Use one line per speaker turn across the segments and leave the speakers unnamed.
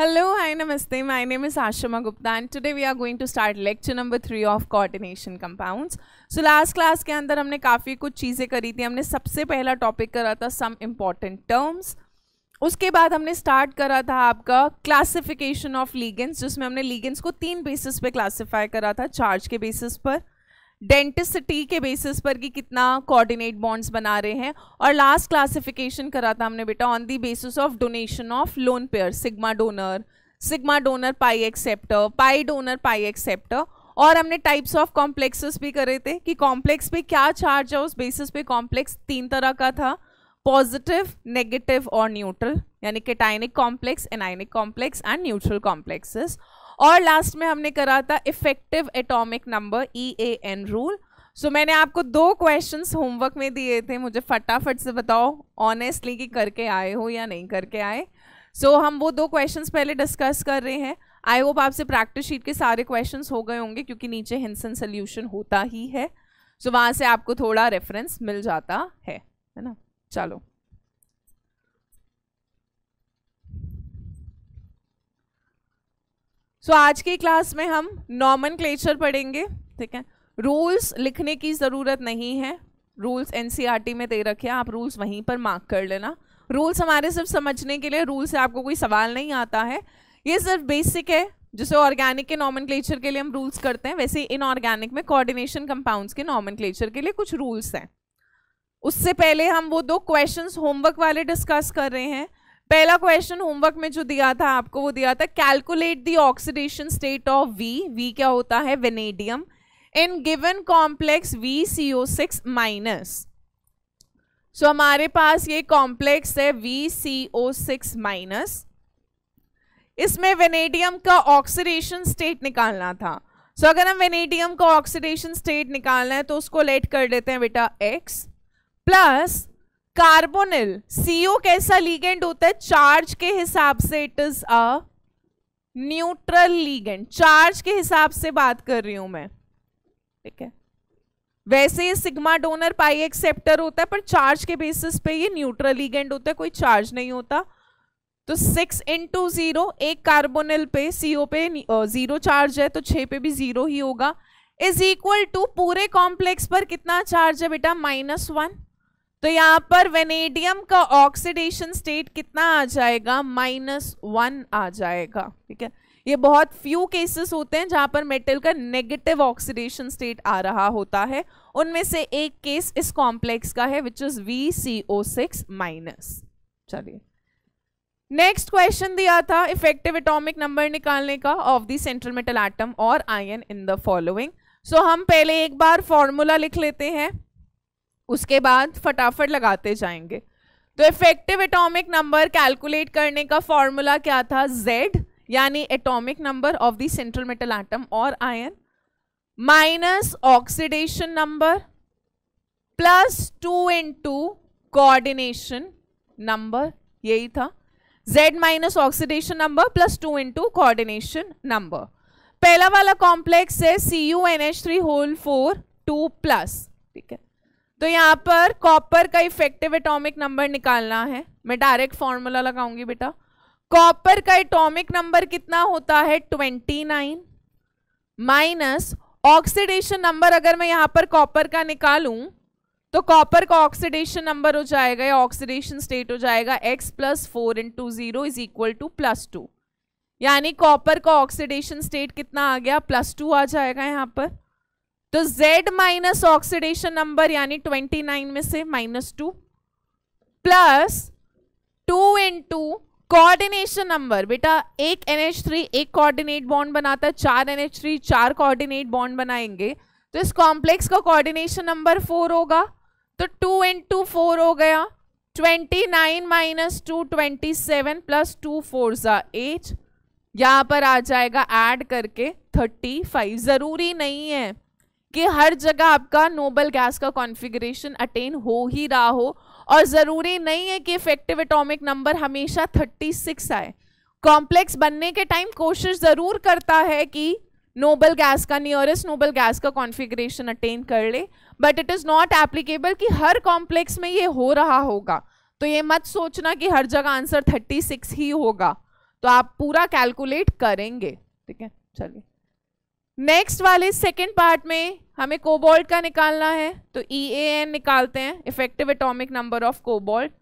hello hi, नमस्ते My name is Ashma Gupta and today we are going to start lecture number three of coordination compounds so last class के अंदर हमने काफ़ी कुछ चीज़ें करी थी हमने सबसे पहला टॉपिक करा था सम इम्पॉर्टेंट टर्म्स उसके बाद हमने स्टार्ट करा था आपका क्लासिफिकेशन ऑफ लीगेंस जिसमें हमने लीगेंस को तीन बेसिस पर क्लासीफाई करा था चार्ज के बेसिस पर डेंटिसिटी के बेसिस पर कि कितना कोऑर्डिनेट बॉन्ड्स बना रहे हैं और लास्ट क्लासिफिकेशन करा था हमने बेटा on the basis of donation of lone pair sigma donor sigma donor pi acceptor pi donor pi acceptor और हमने टाइप्स ऑफ कॉम्प्लेक्सेस भी करे थे कि कॉम्प्लेक्स पे क्या चार्ज है उस बेसिस पे कॉम्प्लेक्स तीन तरह का था पॉजिटिव नेगेटिव और न्यूट्रल यानी cationic complex anionic complex and neutral complexes और लास्ट में हमने करा था effective atomic number E A N rule so मैंने आपको दो क्वेश्चंस होमवर्क में दिए थे मुझे फटाफट से बताओ ऑनेस्टली कि करके आए हो या नहीं करके आए सो so, हम वो दो क्वेश्चंस पहले डिस्कस कर रहे हैं आई होप आपसे प्रैक्टिस शीट के सारे क्वेश्चंस हो गए होंगे क्योंकि नीचे हिंसन सोल्यूशन होता ही है सो so, वहाँ से आपको थोड़ा रेफरेंस मिल जाता है है ना चलो सो so, आज की क्लास में हम नॉमन क्लेचर पढ़ेंगे ठीक है रूल्स लिखने की ज़रूरत नहीं है रूल्स एन e में दे रखे हैं आप रूल्स वहीं पर मार्क कर लेना रूल्स हमारे सिर्फ समझने के लिए रूल्स से आपको कोई सवाल नहीं आता है ये सिर्फ बेसिक है जैसे ऑर्गेनिक के नॉमन के लिए हम रूल्स करते हैं वैसे इनऑर्गेनिक में कॉर्डिनेशन कंपाउंड्स के नॉमन के लिए कुछ रूल्स हैं उससे पहले हम वो दो क्वेश्चंस होमवर्क वाले डिस्कस कर रहे हैं पहला क्वेश्चन होमवर्क में जो दिया था आपको वो दिया था calculate the oxidation state of V V क्या होता है vanadium in given complex V C O six minus so हमारे पास ये कॉम्प्लेक्स है V C O six minus इसमें वेनेडियम का ऑक्सीडेशन स्टेट निकालना था सो so, अगर हम वेनेडियम का ऑक्सीडेशन स्टेट निकालना है तो उसको लेट कर देते हैं बेटा एक्स प्लस कार्बोनिल सीओ कैसा लीगेंड होता है चार्ज के हिसाब से it is a neutral ligand charge के हिसाब से बात कर रही हूं मैं ठीक है वैसे ये सिग्मा डोनर पाई एक्सेप्टर होता है पर चार्ज के बेसिस पे ये न्यूट्रल लीगेंड होता है कोई चार्ज नहीं होता तो सिक्स इंटू जीरो एक कार्बोनिल पे सीओ पे जीरो चार्ज है तो छः पे भी जीरो ही होगा इज इक्वल टू पूरे कॉम्प्लेक्स पर कितना चार्ज है बेटा माइनस वन तो यहाँ पर वेनेडियम का ऑक्सीडेशन स्टेट कितना आ जाएगा माइनस वन आ जाएगा ठीक है ये बहुत फ्यू केसेस होते हैं जहाँ पर मेटल का नेगेटिव ऑक्सीडेशन स्टेट आ रहा होता है उनमें से एक केस इस कॉम्प्लेक्स का है which is V C O six minus चलिए नेक्स्ट क्वेश्चन दिया था इफेक्टिव एटॉमिक नंबर निकालने का of the central metal atom और ion in the following so हम पहले एक बार फॉर्मूला लिख लेते हैं उसके बाद फटाफट लगाते जाएंगे तो इफेक्टिव एटॉमिक नंबर कैलकुलेट करने का फॉर्मूला क्या था जेड यानी atomic number of the central metal atom और ion minus oxidation number plus two into coordination number यही था z minus oxidation number plus two into coordination number पहला वाला कॉम्प्लेक्स है C U N H three whole four two plus ठीक है तो यहाँ पर कॉपर का इफेक्टिव एटॉमिक नंबर निकालना है मैं डायरेक्ट फॉर्मूला लगाऊंगी बेटा कॉपर का एटॉमिक नंबर कितना होता है twenty nine minus oxidation number अगर मैं यहाँ पर कॉपर का निकालूं तो कॉपर का ऑक्सीडेशन नंबर हो जाएगा या ऑक्सीडेशन स्टेट हो जाएगा x plus four into zero is equal to plus two यानी कॉपर का ऑक्सीडेशन स्टेट कितना आ गया प्लस टू आ जाएगा यहाँ पर तो Z माइनस ऑक्सीडेशन नंबर यानी 29 में से minus two plus two into coordination number बेटा एक NH3 एक कोऑर्डिनेट बॉन्ड बनाता है चार NH3 चार कोऑर्डिनेट बॉन्ड बनाएंगे तो इस कॉम्प्लेक्स का कोऑर्डिनेशन नंबर फोर होगा तो टू इंटू फोर हो गया twenty nine minus two twenty seven plus two four ज़ा एच यहाँ पर आ जाएगा ऐड करके थर्टी फाइव ज़रूरी नहीं है कि हर जगह आपका नोबल गैस का कॉन्फ़िगरेशन अटेन हो ही रहा हो और ज़रूरी नहीं है कि इफेक्टिव एटॉमिक नंबर हमेशा 36 आए कॉम्प्लेक्स बनने के टाइम कोशिश ज़रूर करता है कि नोबल गैस का नियरेस्ट नोबल गैस का कॉन्फ़िगरेशन अटेन कर ले but it is not applicable कि हर कॉम्प्लेक्स में ये हो रहा होगा तो ये मत सोचना कि हर जगह आंसर 36 ही होगा तो आप पूरा कैलकुलेट करेंगे ठीक है चलिए नेक्स्ट वाले सेकेंड पार्ट में हमें कोबोल्ट का निकालना है तो ई ए एन निकालते हैं effective atomic number of cobalt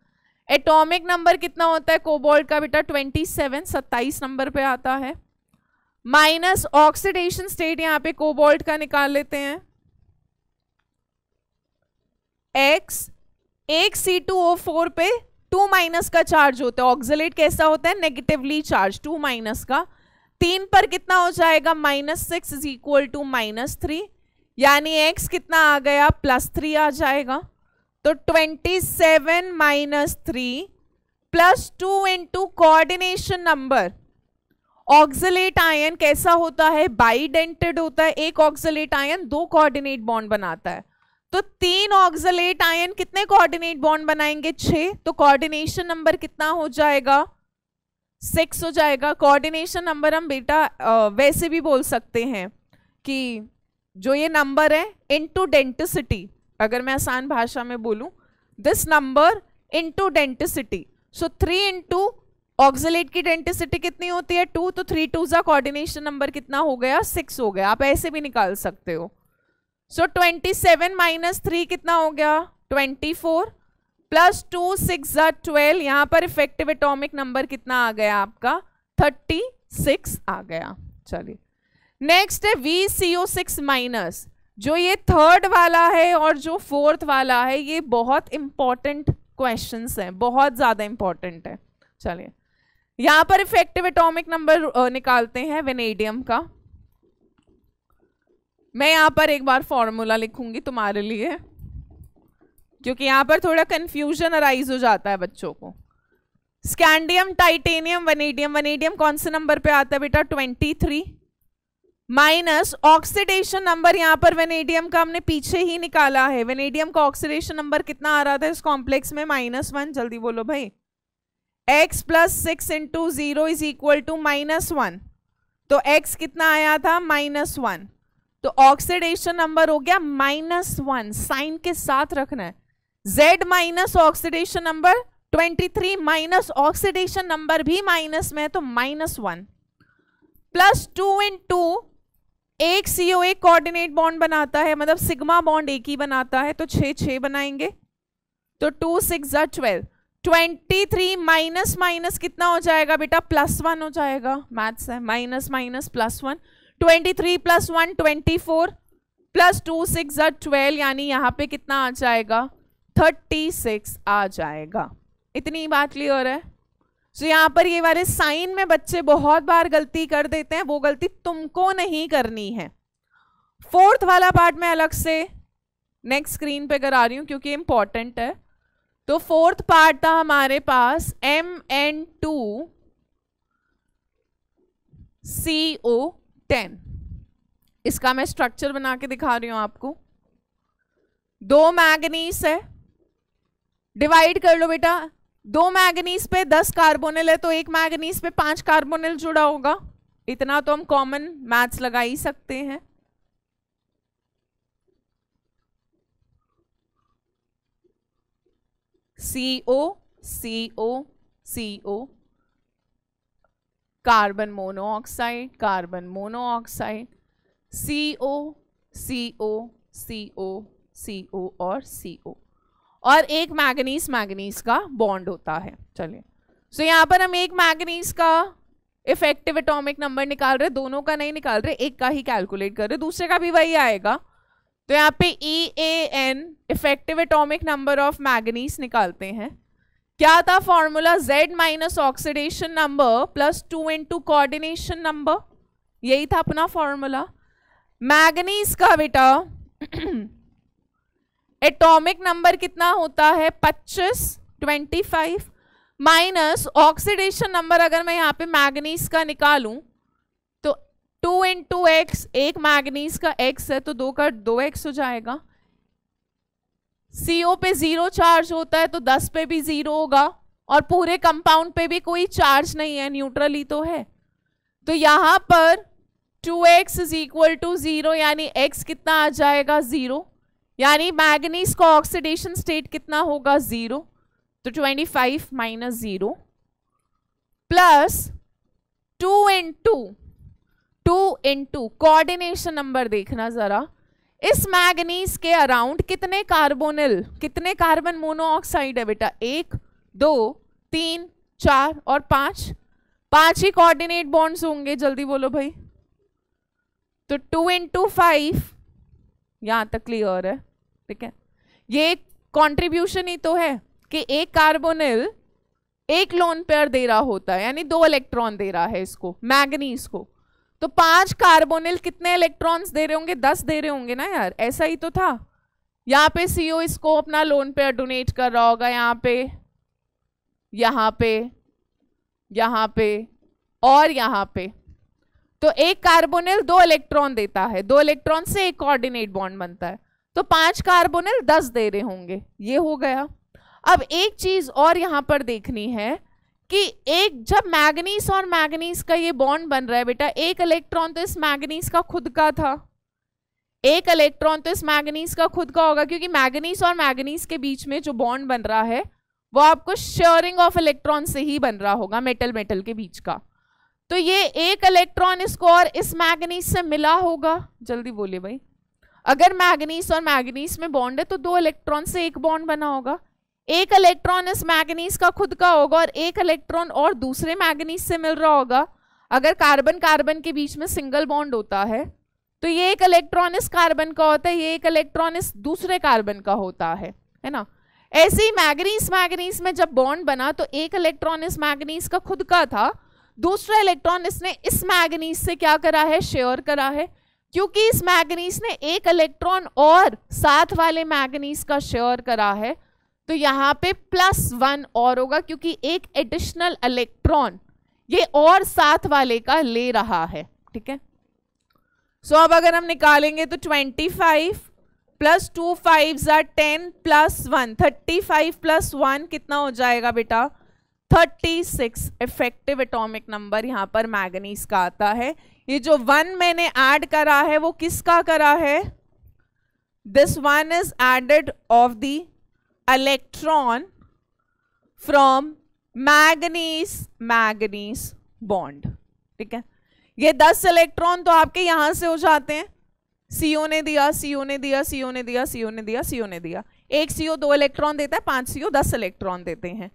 atomic number कितना होता है कोबोल्ट का बेटा ट्वेंटी सेवन सत्ताईस नंबर पे आता है माइनस ऑक्सीडेशन स्टेट यहाँ पे कोबोल्ट का निकाल लेते हैं एक्स एक सी टू ओ फोर पे टू माइनस का चार्ज होता है ऑक्सलेट कैसा होता है नेगेटिवली चार्ज टू माइनस का तीन पर कितना हो जाएगा minus six is equal to minus three यानी एक्स कितना आ गया प्लस थ्री आ जाएगा तो twenty seven minus three plus two into coordination number oxalate ion कैसा होता है बाईडेंटेड होता है एक ऑक्सलेट आयन दो कोऑर्डिनेट बॉन्ड बनाता है तो तीन ऑक्सलेट आयन कितने कोऑर्डिनेट बॉन्ड बनाएंगे छः तो कोऑर्डिनेशन नंबर कितना हो जाएगा सिक्स हो जाएगा कोऑर्डिनेशन नंबर हम बेटा वैसे भी बोल सकते हैं कि जो ये नंबर है इनटू डेंटिसिटी अगर मैं आसान भाषा में बोलूँ this number into denticity so three into oxalate की डेंटिसिटी कितनी होती है टू तो थ्री टू ज़ा कोऑर्डिनेशन नंबर कितना हो गया सिक्स हो गया आप ऐसे भी निकाल सकते हो so twenty seven minus three कितना हो गया twenty four plus two six twelve यहाँ पर इफेक्टिव एटॉमिक नंबर कितना आ गया आपका थर्टी सिक्स आ गया चलिए नेक्स्ट है V C O six minus जो ये थर्ड वाला है और जो फोर्थ वाला है ये बहुत इंपॉर्टेंट क्वेश्चन हैं बहुत ज़्यादा इंपॉर्टेंट है चलिए यहाँ पर इफेक्टिव एटॉमिक नंबर निकालते हैं वेनेडियम का मैं यहाँ पर एक बार फॉर्मूला लिखूंगी तुम्हारे लिए क्योंकि यहाँ पर थोड़ा कन्फ्यूजन अराइज हो जाता है बच्चों को स्कैंडियम टाइटेनियम वनेडियम वनेडियम कौन से नंबर पे आता है बेटा twenty three minus oxidation number यहाँ पर वेनेडियम का हमने पीछे ही निकाला है वेनेडियम का ऑक्सीडेशन नंबर कितना आ रहा था इस कॉम्प्लेक्स में माइनस वन जल्दी बोलो भाई x plus six into zero is equal to minus one तो x कितना आया था माइनस वन तो ऑक्सीडेशन नंबर हो गया माइनस वन साइन के साथ रखना है Z minus oxidation number 23 minus oxidation number भी माइनस में है तो minus one plus two into एक सीओ एक कोऑर्डिनेट बॉन्ड बनाता है मतलब सिग्मा बॉन्ड एक ही बनाता है तो छः छः बनाएंगे तो टू सिक्स ज़र twelve twenty three minus minus कितना हो जाएगा बेटा प्लस वन हो जाएगा मैथ्स है minus minus plus one twenty three plus one twenty four plus two six ज़र ट्वेल्व यानी यहाँ पे कितना आ जाएगा थर्टी सिक्स आ जाएगा इतनी बात क्लियर है सो so, यहाँ पर ये वाले साइन में बच्चे बहुत बार गलती कर देते हैं वो गलती तुमको नहीं करनी है फोर्थ वाला पार्ट मैं अलग से नेक्स्ट स्क्रीन पे करा रही हूँ क्योंकि इम्पॉर्टेंट है तो फोर्थ पार्ट था हमारे पास M N two C O ten इसका मैं स्ट्रक्चर बना के दिखा रही हूँ आपको दो मैगनीस है डिवाइड कर लो बेटा दो मैगनीज पे दस कार्बोनिल है तो एक मैगनीज पे पांच कार्बोनिल जुड़ा होगा इतना तो हम कॉमन मैथ्स लगा ही सकते हैं C O C O C O carbon monoxide carbon monoxide C O C O C O C O और सी ओ और एक मैगनीस मैगनीस का बॉन्ड होता है चलिए सो so, यहाँ पर हम एक मैगनीस का इफेक्टिव एटॉमिक नंबर निकाल रहे दोनों का नहीं निकाल रहे एक का ही कैलकुलेट कर रहे दूसरे का भी वही आएगा तो यहाँ पे E A N effective atomic number of manganese निकालते हैं क्या था formula Z minus oxidation number plus two into coordination number यही था अपना फॉर्मूला मैगनीज का बेटा एटॉमिक नंबर कितना होता है 25 25 माइनस ऑक्सीडेशन नंबर अगर मैं यहाँ पे मैग्नीज का निकालूं तो टू इन टू एक्स एक मैग्नीज का एक्स है तो दो का दो एक्स हो जाएगा सीओ पे जीरो चार्ज होता है तो दस पे भी जीरो होगा और पूरे कंपाउंड पे भी कोई चार्ज नहीं है न्यूट्रल ही तो है तो यहाँ पर two x is equal to zero यानी एक्स कितना आ जाएगा ज़ीरो यानी मैगनीज का ऑक्सीडेशन स्टेट कितना होगा जीरो तो 25 five minus zero plus two into two into coordination number देखना ज़रा इस मैगनीज के अराउंड कितने कार्बोनिल कितने कार्बन मोनोऑक्साइड है बेटा एक दो तीन चार और पांच पांच ही कोऑर्डिनेट बॉन्ड्स होंगे जल्दी बोलो भाई तो टू इंटू फाइव यहाँ तक क्लियर है ठीक है ये कंट्रीब्यूशन ही तो है कि एक कार्बोनिल एक लोन पेयर दे रहा होता है यानी दो इलेक्ट्रॉन दे रहा है इसको मैग्नीज को तो पांच कार्बोनिल कितने इलेक्ट्रॉन्स दे रहे होंगे दस दे रहे होंगे ना यार ऐसा ही तो था यहाँ पे सीओ इसको अपना लोन पेयर डोनेट कर रहा होगा यहाँ पे यहाँ पे यहाँ पे और यहाँ पे तो एक कार्बोनिल दो इलेक्ट्रॉन देता है दो इलेक्ट्रॉन से एक कोऑर्डिनेट बॉन्ड बनता है तो पांच कार्बोनिल दस दे रहे होंगे ये हो गया अब एक चीज और यहां पर देखनी है कि एक जब मैग्नीस और मैग्नीस का ये बॉन्ड बन रहा है बेटा एक इलेक्ट्रॉन तो इस मैग्नीस का खुद का था एक इलेक्ट्रॉन तो इस मैग्नीस का खुद का होगा क्योंकि मैग्नीस और मैग्नीस के बीच में जो बॉन्ड बन रहा है वो आपको शेयरिंग ऑफ इलेक्ट्रॉन से ही बन रहा होगा मेटल मेटल के बीच का तो ये एक इलेक्ट्रॉन इसको और इस मैग्नीस से मिला होगा जल्दी बोलिए भाई अगर मैग्नीस और मैग्नीस में बॉन्ड है तो दो इलेक्ट्रॉन से एक बॉन्ड बना होगा एक इलेक्ट्रॉन इस मैग्नीस का खुद का होगा और एक इलेक्ट्रॉन और दूसरे मैग्नीस से मिल रहा होगा अगर कार्बन कार्बन के बीच में सिंगल बॉन्ड होता है तो ये एक इलेक्ट्रॉन इस कार्बन का होता है ये एक इलेक्ट्रॉन इस दूसरे कार्बन का होता है है ना ऐसे ही मैग्नीस मैग्नीस में जब बॉन्ड बना तो एक इलेक्ट्रॉन इस मैग्नीस का खुद का था दूसरा इलेक्ट्रॉन इसने इस मैग्नीज से क्या करा है शेयर करा है क्योंकि इस मैग्नीज ने एक इलेक्ट्रॉन और साथ वाले मैग्नीज का शेयर करा है तो यहाँ पे प्लस वन और होगा क्योंकि एक एडिशनल इलेक्ट्रॉन ये और साथ वाले का ले रहा है ठीक है सो अब अगर हम निकालेंगे तो twenty five plus two five ज़ा ten plus one thirty five plus one कितना हो जाएगा बेटा 36 इफेक्टिव एटॉमिक नंबर यहाँ पर मैगनीज का आता है ये जो वन मैंने ऐड करा है वो किसका करा है this one is added of the electron from manganese manganese bond ठीक है ये दस इलेक्ट्रॉन तो आपके यहां से हो जाते हैं सीओ ने दिया सीओ ने दिया सीओ ने दिया सीओ ने दिया सीओ ने दिया एक सीओ दो इलेक्ट्रॉन देता है पांच सीओ दस इलेक्ट्रॉन देते हैं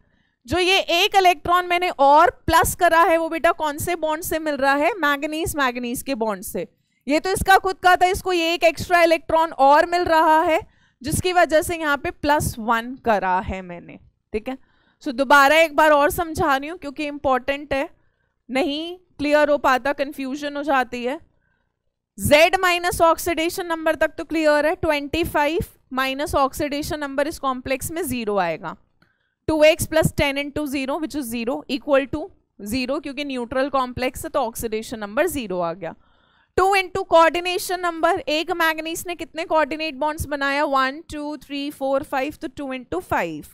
जो ये एक इलेक्ट्रॉन मैंने और प्लस करा है वो बेटा कौन से बॉन्ड से मिल रहा है मैग्नीज मैगनीज के बॉन्ड से ये तो इसका खुद का था इसको ये एक एक्स्ट्रा इलेक्ट्रॉन और मिल रहा है जिसकी वजह से यहाँ पे प्लस वन करा है मैंने ठीक है सो so, दोबारा एक बार और समझा रही हूँ क्योंकि इम्पॉर्टेंट है नहीं क्लियर हो पाता कन्फ्यूजन हो जाती है जेड माइनस ऑक्सीडेशन नंबर तक तो क्लियर है twenty five minus oxidation number इस कॉम्प्लेक्स में ज़ीरो आएगा two x plus ten into zero which is zero equal to zero क्योंकि न्यूट्रल कॉम्प्लेक्स है तो ऑक्सीडेशन नंबर जीरो आ गया टू इंटू कॉर्डिनेशन नंबर एक मैगनीस ने कितने कॉर्डिनेट बॉन्ड्स बनाया one two three four five तो two into five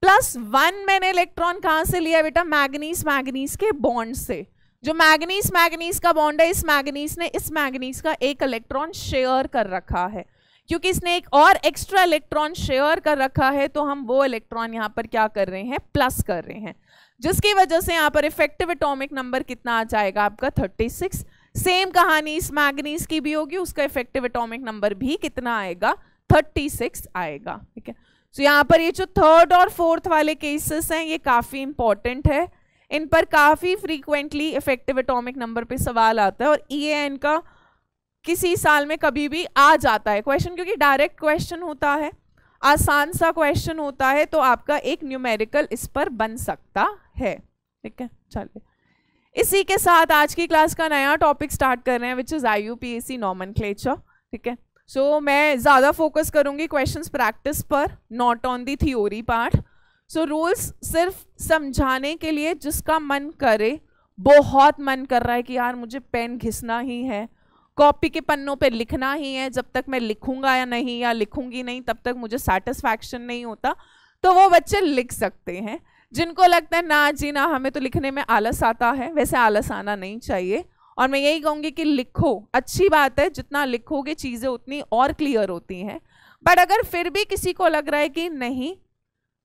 plus one मैंने इलेक्ट्रॉन कहाँ से लिया बेटा मैगनीस मैगनीस के बॉन्ड से जो मैगनीस मैगनीस का बॉन्ड है इस मैगनीस ने इस मैगनीस का एक इलेक्ट्रॉन शेयर कर रखा है क्योंकि इसने एक और एक्स्ट्रा इलेक्ट्रॉन शेयर कर रखा है तो हम वो इलेक्ट्रॉन यहाँ पर क्या कर रहे हैं प्लस कर रहे हैं जिसकी वजह से यहाँ पर इफेक्टिव एटॉमिक नंबर कितना आ जाएगा आपका 36 सेम कहानी इस मैगनीज की भी होगी उसका इफेक्टिव एटॉमिक नंबर भी कितना आएगा 36 आएगा ठीक है सो यहाँ पर ये जो थर्ड और फोर्थ वाले केसेस हैं ये काफ़ी इंपॉर्टेंट है इन पर काफ़ी फ्रीक्वेंटली इफेक्टिव एटॉमिक नंबर पे सवाल आता है और ई e का किसी साल में कभी भी आ जाता है क्वेश्चन क्योंकि डायरेक्ट क्वेश्चन होता है आसान सा क्वेश्चन होता है तो आपका एक न्यूमेरिकल इस पर बन सकता है ठीक है चलिए इसी के साथ आज की क्लास का नया टॉपिक स्टार्ट कर रहे हैं which is I U P S C क्लेचर ठीक है सो so, मैं ज़्यादा फोकस करूँगी क्वेश्चन प्रैक्टिस पर not on the theory part so rules सिर्फ समझाने के लिए जिसका मन करे बहुत मन कर रहा है कि यार मुझे पेन घिसना ही है कॉपी के पन्नों पे लिखना ही है जब तक मैं लिखूंगा या नहीं या लिखूंगी नहीं तब तक मुझे सेटिस्फैक्शन नहीं होता तो वो बच्चे लिख सकते हैं जिनको लगता है ना जी ना हमें तो लिखने में आलस आता है वैसे आलस आना नहीं चाहिए और मैं यही कहूँगी कि लिखो अच्छी बात है जितना लिखोगे चीज़ें उतनी और क्लियर होती हैं बट अगर फिर भी किसी को लग रहा है कि नहीं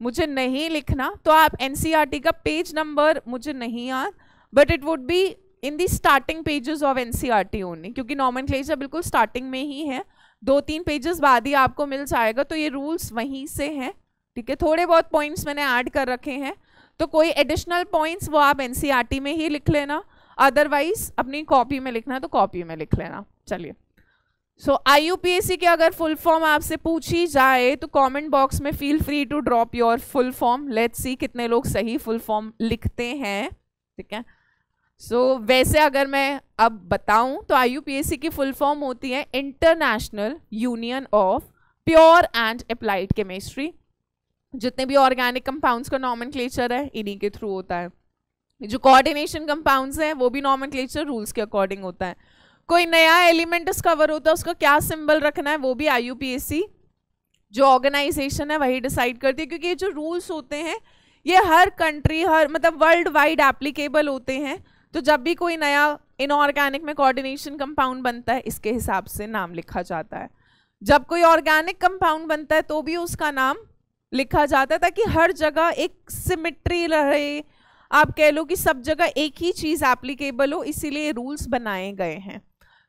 मुझे नहीं लिखना तो आप एन e का पेज नंबर मुझे नहीं याद but it would be in the starting pages of N C R T only क्योंकि नॉमन बिल्कुल स्टार्टिंग में ही है दो तीन पेजेस बाद ही आपको मिल जाएगा तो ये रूल्स वहीं से हैं ठीक है थोड़े बहुत पॉइंट्स मैंने ऐड कर रखे हैं तो कोई एडिशनल पॉइंट्स वो आप एन e में ही लिख लेना अदरवाइज अपनी कॉपी में लिखना है तो कॉपी में लिख लेना चलिए so I U P S C की अगर फुल फॉर्म आपसे पूछी जाए तो कमेंट बॉक्स में feel free to drop your full form let's see कितने लोग सही फुल फॉर्म लिखते हैं ठीक है सो so, वैसे अगर मैं अब बताऊं तो आई की फुल फॉर्म होती है international union of pure and applied chemistry जितने भी ऑर्गेनिक कंपाउंड्स का नॉमन है इन्हीं के थ्रू होता है जो कोऑर्डिनेशन कंपाउंड्स हैं वो भी नॉमन रूल्स के अकॉर्डिंग होता है कोई नया एलिमेंट डिस्कवर होता है उसका क्या सिंबल रखना है वो भी आई जो ऑर्गेनाइजेशन है वही डिसाइड करती है क्योंकि ये जो रूल्स होते हैं ये हर कंट्री हर मतलब वर्ल्ड वाइड एप्लीकेबल होते हैं तो जब भी कोई नया इनऑर्गेनिक में कोऑर्डिनेशन कंपाउंड बनता है इसके हिसाब से नाम लिखा जाता है जब कोई ऑर्गेनिक कंपाउंड बनता है तो भी उसका नाम लिखा जाता है ताकि हर जगह एक सिमिट्री रहे आप कह लो कि सब जगह एक ही चीज़ एप्लीकेबल हो इसीलिए रूल्स बनाए गए हैं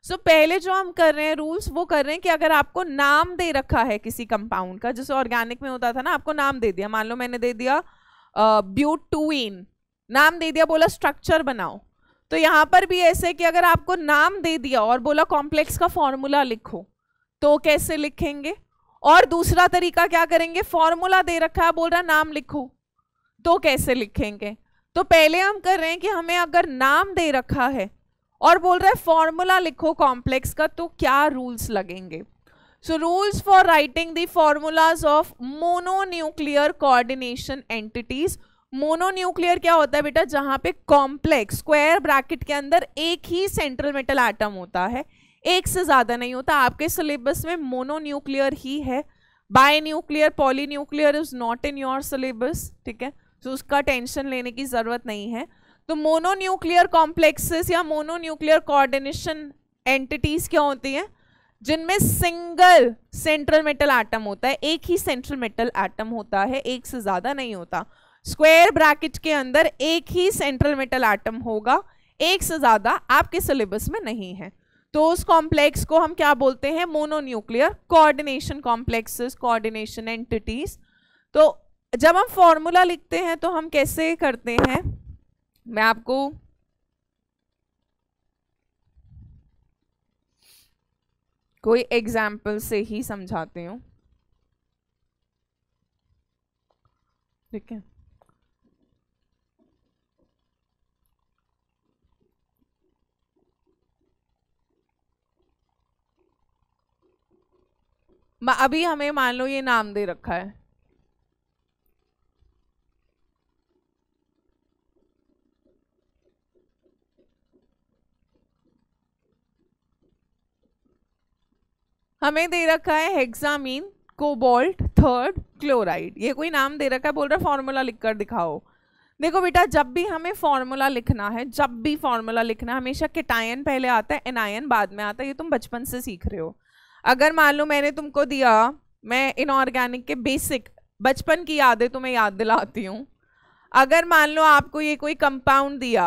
सो so, पहले जो हम कर रहे हैं रूल्स वो कर रहे हैं कि अगर आपको नाम दे रखा है किसी कंपाउंड का जैसे ऑर्गेनिक में होता था ना आपको नाम दे दिया मान लो मैंने दे दिया ब्यूटूइन नाम दे दिया बोला स्ट्रक्चर बनाओ तो यहाँ पर भी ऐसे कि अगर आपको नाम दे दिया और बोला कॉम्प्लेक्स का फॉर्मूला लिखो तो कैसे लिखेंगे और दूसरा तरीका क्या करेंगे फॉर्मूला दे रखा है बोल रहा नाम लिखो तो कैसे लिखेंगे तो पहले हम कर रहे हैं कि हमें अगर नाम दे रखा है और बोल रहा है फॉर्मूला लिखो कॉम्प्लेक्स का तो क्या रूल्स लगेंगे so rules for writing the formulas of mononuclear coordination entities mononuclear क्या होता है बेटा जहाँ पे कॉम्प्लेक्स स्क्वायर ब्रैकेट के अंदर एक ही सेंट्रल मेटल आइटम होता है एक से ज़्यादा नहीं होता आपके सिलेबस में मोनोन्यूक्लियर ही है binuclear polynuclear is not in your syllabus ठीक है तो उसका टेंशन लेने की ज़रूरत नहीं है तो मोनोन्यूक्लियर कॉम्प्लेक्सेस या मोनोन्यूक्लियर कोऑर्डिनेशन एंटिटीज़ क्या होती हैं जिनमें सिंगल सेंट्रल मेटल आइटम होता है एक ही सेंट्रल मेटल आइटम होता है एक से ज़्यादा नहीं होता स्क्वायर ब्रैकेट के अंदर एक ही सेंट्रल मेटल आटम होगा एक से ज़्यादा आपके सिलेबस में नहीं है तो उस कॉम्प्लेक्स को हम क्या बोलते हैं mononuclear coordination complexes coordination entities तो जब हम फॉर्मूला लिखते हैं तो हम कैसे करते हैं मैं आपको कोई एग्जाम्पल से ही समझाती हूँ ठीक है अभी हमें मान लो ये नाम दे रखा है हमें दे रखा है हेक्सामीन कोबोल्ट थर्ड क्लोराइड ये कोई नाम दे रखा है बोल रहा है फॉर्मूला लिख कर दिखाओ देखो बेटा जब भी हमें फॉर्मूला लिखना है जब भी फॉर्मूला लिखना है हमेशा केटायन पहले आता है एनायन बाद में आता है ये तुम बचपन से सीख रहे हो अगर मान लो मैंने तुमको दिया मैं इनऑर्गेनिक के बेसिक बचपन की यादें तुम्हें याद दिलाती हूँ अगर मान लो आपको ये कोई कंपाउंड दिया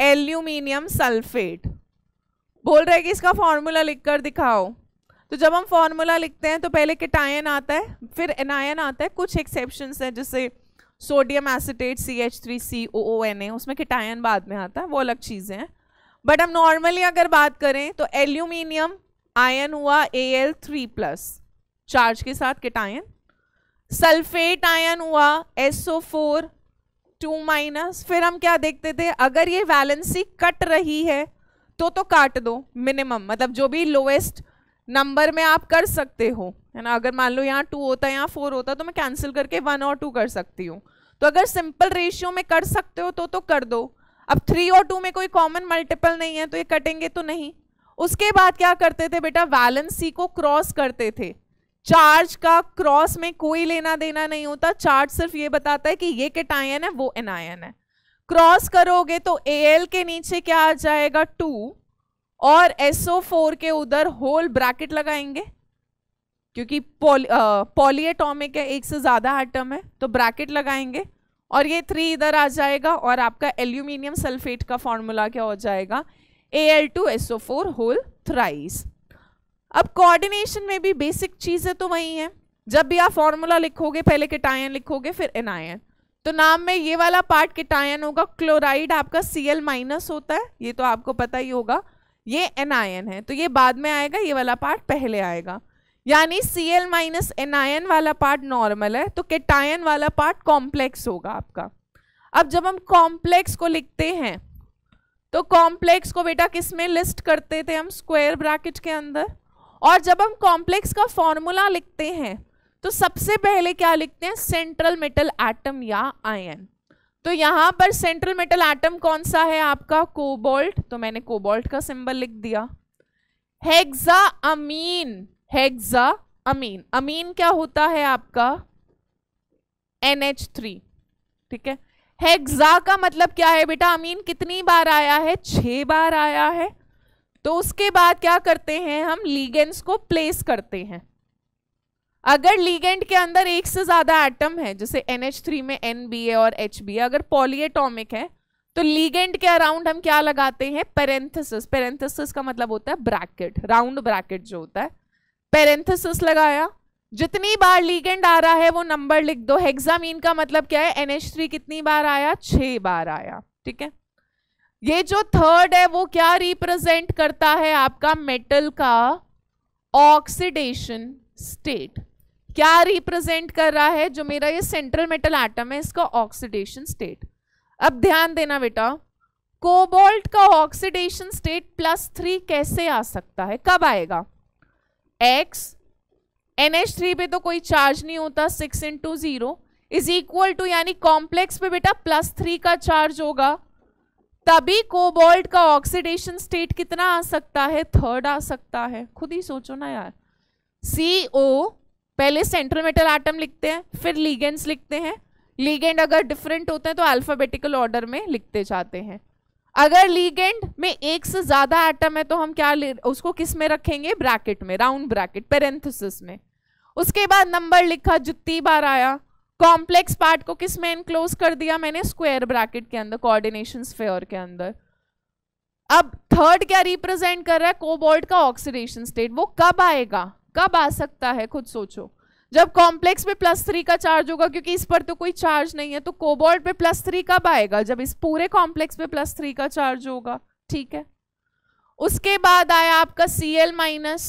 एल्यूमिनियम सल्फेट बोल रहे कि इसका फॉर्मूला लिख कर दिखाओ तो जब हम फॉर्मूला लिखते हैं तो पहले किटायन आता है फिर एनायन आता है कुछ एक्सेप्शन हैं जैसे sodium acetate C H three C O O N A उसमें किटायन बाद में आता है वो अलग चीज़ें हैं बट हम नॉर्मली अगर बात करें तो एल्यूमिनियम आयन हुआ A L three plus charge के साथ आयन सल्फेट आयन हुआ ओ फोर टू माइनस फिर हम क्या देखते थे अगर ये वैलेंसी कट रही है तो तो काट दो मिनिमम मतलब जो भी लोएस्ट नंबर में आप कर सकते हो है ना अगर मान लो यहाँ टू होता है यहाँ फोर होता तो मैं कैंसिल करके वन और टू कर सकती हूँ तो अगर सिंपल रेशियो में कर सकते हो तो तो कर दो अब थ्री और टू में कोई कॉमन मल्टीपल नहीं है तो ये कटेंगे तो नहीं उसके बाद क्या करते थे बेटा वैलेंस सी को क्रॉस करते थे चार्ज का क्रॉस में कोई लेना देना नहीं होता चार्ज सिर्फ ये बताता है कि ये किट आयन है वो एन आयन है क्रॉस करोगे तो ए के नीचे क्या आ जाएगा टू और एसओ फोर के उधर होल ब्रैकेट लगाएंगे क्योंकि पॉलीएटॉमिक है एक से ज़्यादा आइटम है तो ब्रैकेट लगाएंगे और ये थ्री इधर आ जाएगा और आपका एल्यूमिनियम सल्फेट का फॉर्मूला क्या हो जाएगा Al2SO4 होल थ्राइस अब कोऑर्डिनेशन में भी बेसिक चीज़ें तो वही हैं जब भी आप फॉर्मूला लिखोगे पहले किटायन लिखोगे फिर एनायन तो नाम में ये वाला पार्ट किटायन होगा क्लोराइड आपका सी एल माइनस होता है ये तो आपको पता ही होगा ये एनायन है तो ये बाद में आएगा ये वाला पार्ट पहले आएगा यानी सी एल माइनस एनायन वाला पार्ट नॉर्मल है तो किटायन वाला पार्ट कॉम्प्लेक्स होगा आपका अब जब हम कॉम्प्लेक्स को लिखते हैं तो कॉम्प्लेक्स को बेटा किस में लिस्ट करते थे हम स्क्वायर ब्रैकेट के अंदर और जब हम कॉम्प्लेक्स का फॉर्मूला लिखते हैं तो सबसे पहले क्या लिखते हैं सेंट्रल मेटल एटम या आयन तो यहाँ पर सेंट्रल मेटल एटम कौन सा है आपका कोबोल्ट तो मैंने कोबोल्ट का सिंबल लिख दिया हेग्जा अमीन हेग्जा अमीन अमीन क्या होता है आपका एन एच थ्री ठीक है हेक्सा का मतलब क्या है बेटा अमीन कितनी बार आया है छः बार आया है तो उसके बाद क्या करते हैं हम लीगेंड्स को प्लेस करते हैं अगर लीगेंड के अंदर एक से ज़्यादा एटम है जैसे NH3 में एन और एच अगर पॉलीएटॉमिक है तो लीगेंड के अराउंड हम क्या लगाते हैं पेरेंथिस पेरेंथेसिस का मतलब होता है ब्रैकेट राउंड ब्रैकेट जो होता है पेरेंथेसिस लगाया जितनी बार लीगेंड आ रहा है वो नंबर लिख दो हेक्सामीन का मतलब क्या है NH3 कितनी बार आया छह बार आया ठीक है ये जो थर्ड है वो क्या रिप्रेजेंट करता है आपका मेटल का ऑक्सीडेशन स्टेट क्या रिप्रेजेंट कर रहा है जो मेरा ये सेंट्रल मेटल आटम है इसका ऑक्सीडेशन स्टेट अब ध्यान देना बेटा कोबोल्ट का ऑक्सीडेशन स्टेट प्लस थ्री कैसे आ सकता है कब आएगा एक्स एन एच थ्री पे तो कोई चार्ज नहीं होता six into zero is equal to यानी कॉम्प्लेक्स पे बेटा प्लस थ्री का चार्ज होगा तभी कोबोल्ट का ऑक्सीडेशन स्टेट कितना आ सकता है थर्ड आ सकता है खुद ही सोचो ना यार सी ओ पहले सेंट्रल मेटल आइटम लिखते हैं फिर लीगेंड्स लिखते हैं लीगेंड अगर डिफरेंट होते हैं तो अल्फाबेटिकल ऑर्डर में लिखते जाते हैं अगर लीगेंड में एक से ज़्यादा आइटम है तो हम क्या उसको किस में रखेंगे ब्रैकेट में राउंड ब्रैकेट पेरेंथिस में उसके बाद नंबर लिखा जितनी बार आया कॉम्प्लेक्स पार्ट को किस में इनक्लोज कर दिया मैंने स्क्वायर ब्रैकेट के अंदर कोऑर्डिनेशन स्फेयर के अंदर अब थर्ड क्या रिप्रेजेंट कर रहा है कोबोल्ट का ऑक्सीडेशन स्टेट वो कब आएगा कब आ सकता है खुद सोचो जब कॉम्प्लेक्स पे प्लस थ्री का चार्ज होगा क्योंकि इस पर तो कोई चार्ज नहीं है तो कोबोल्ट पे प्लस थ्री कब आएगा जब इस पूरे कॉम्प्लेक्स पे प्लस थ्री का चार्ज होगा ठीक है उसके बाद आया आपका सी एल माइनस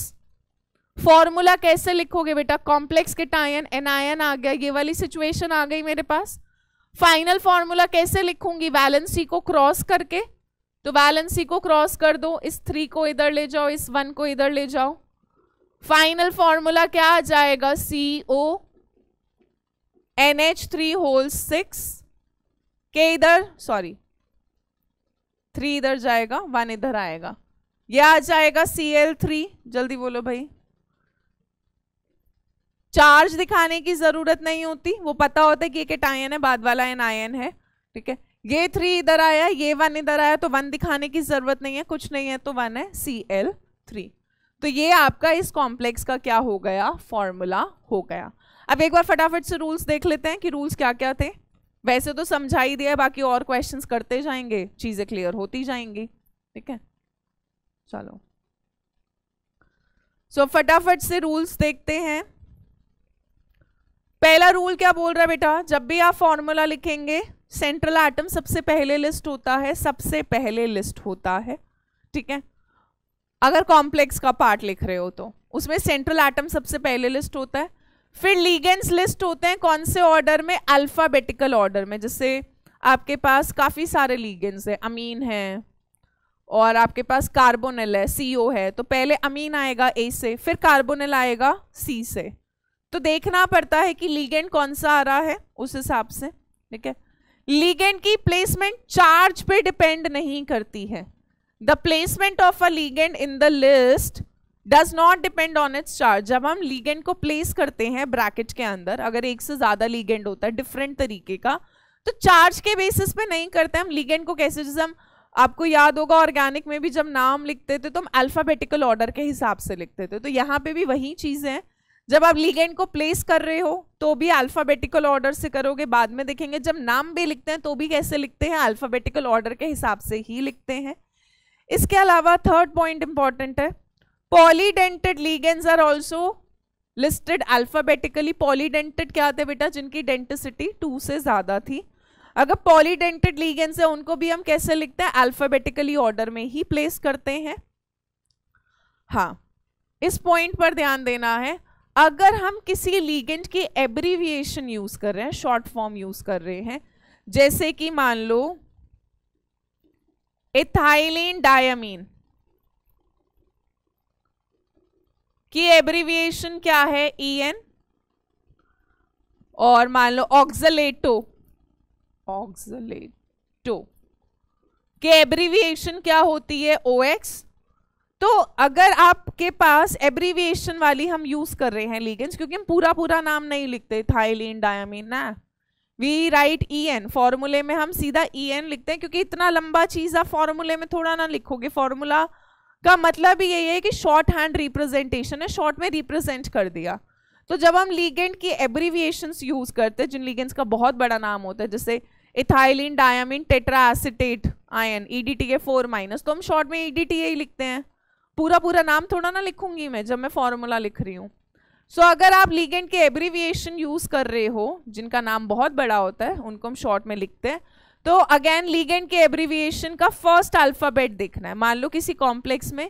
फॉर्मूला कैसे लिखोगे बेटा कॉम्प्लेक्स के टायन एनायन आ गया ये वाली सिचुएशन आ गई मेरे पास फाइनल फॉर्मूला कैसे लिखूंगी वैलेंसी को क्रॉस करके तो वैलेंसी को क्रॉस कर दो इस थ्री को इधर ले जाओ इस वन को इधर ले जाओ फाइनल फॉर्मूला क्या आ जाएगा C O N H three whole six के इधर सॉरी थ्री इधर जाएगा वन इधर आएगा यह आ जाएगा सी एल थ्री जल्दी बोलो भाई चार्ज दिखाने की ज़रूरत नहीं होती वो पता होता है कि एक आयन है बाद वाला एन आयन है ठीक है ये थ्री इधर आया ये वन इधर आया तो वन दिखाने की ज़रूरत नहीं है कुछ नहीं है तो वन है सी एल थ्री तो ये आपका इस कॉम्प्लेक्स का क्या हो गया फॉर्मूला हो गया अब एक बार फटाफट से रूल्स देख लेते हैं कि रूल्स क्या क्या थे वैसे तो समझा ही दिया बाकी और क्वेश्चंस करते जाएंगे चीज़ें क्लियर होती जाएंगी ठीक है चलो सो so, फटाफट से रूल्स देखते हैं पहला रूल क्या बोल रहा है बेटा जब भी आप फॉर्मूला लिखेंगे सेंट्रल आइटम सबसे पहले लिस्ट होता है सबसे पहले लिस्ट होता है ठीक है अगर कॉम्प्लेक्स का पार्ट लिख रहे हो तो उसमें सेंट्रल आइटम सबसे पहले लिस्ट होता है फिर लीगेंस लिस्ट होते हैं कौन से ऑर्डर में अल्फ़ाबेटिकल ऑर्डर में जैसे आपके पास काफ़ी सारे लीगेंस हैं अमीन है और आपके पास कार्बोनल है सी है तो पहले अमीन आएगा ए से फिर कार्बोनल आएगा सी से तो देखना पड़ता है कि लीगेंड कौन सा आ रहा है उस हिसाब से ठीक है लीगेंड की प्लेसमेंट चार्ज पे डिपेंड नहीं करती है the placement of a ligand in the list does not depend on its charge जब हम लीगेंड को प्लेस करते हैं ब्रैकेट के अंदर अगर एक से ज़्यादा लीगेंड होता है डिफरेंट तरीके का तो चार्ज के बेसिस पे नहीं करते हम लीगेंड को कैसे जैसे हम आपको याद होगा ऑर्गेनिक में भी जब नाम लिखते थे तो हम अल्फ़ाबेटिकल ऑर्डर के हिसाब से लिखते थे तो यहाँ पे भी वही चीज़ है जब आप लीगेंड को प्लेस कर रहे हो तो भी अल्फ़ाबेटिकल ऑर्डर से करोगे बाद में देखेंगे जब नाम भी लिखते हैं तो भी कैसे लिखते हैं अल्फ़ाबेटिकल ऑर्डर के हिसाब से ही लिखते हैं इसके अलावा थर्ड पॉइंट इंपॉर्टेंट है polydentate ligands are also listed alphabetically polydentate क्या आते बेटा जिनकी डेंटिसिटी टू से ज़्यादा थी अगर पॉलीडेंटेड लीगेंस है उनको भी हम कैसे लिखते हैं अल्फ़ाबेटिकली ऑर्डर में ही प्लेस करते हैं हाँ इस पॉइंट पर ध्यान देना है अगर हम किसी लीगेंट की एब्रीविएशन यूज कर रहे हैं शॉर्ट फॉर्म यूज कर रहे हैं जैसे कि मान लो एथाइलिन डायमीन की एब्रीविएशन क्या है ई e एन और मान लो ऑक्सलेटो ऑक्जलेटो के एब्रीविएशन क्या होती है ओ एक्स तो अगर आपके पास एब्रीविएशन वाली हम यूज कर रहे हैं लीगेंस क्योंकि हम पूरा पूरा नाम नहीं लिखते थाइलिन डायमिन ना वी राइट ई एन फॉर्मूले में हम सीधा ई e एन लिखते हैं क्योंकि इतना लंबा चीज़ आप फॉर्मूले में थोड़ा ना लिखोगे फॉर्मूला का मतलब यही है कि शॉर्ट हैंड रिप्रेजेंटेशन है शॉर्ट में रिप्रेजेंट कर दिया तो जब हम लीगेंट की एब्रीविएशंस यूज़ करते हैं जिन लीगेंट्स का बहुत बड़ा नाम होता है जैसे ethylene diamine tetra acetate ion E D T A four minus तो हम शॉर्ट में ई डी टी ए ही लिखते हैं पूरा पूरा नाम थोड़ा ना लिखूंगी मैं जब मैं फॉर्मूला लिख रही हूँ सो so, अगर आप लीगेंट के एब्रीविएशन यूज़ कर रहे हो जिनका नाम बहुत बड़ा होता है उनको हम शॉर्ट में लिखते हैं तो अगेन लीगेंट के एब्रीविएशन का फर्स्ट अल्फ़ाबेट देखना है मान लो किसी कॉम्प्लेक्स में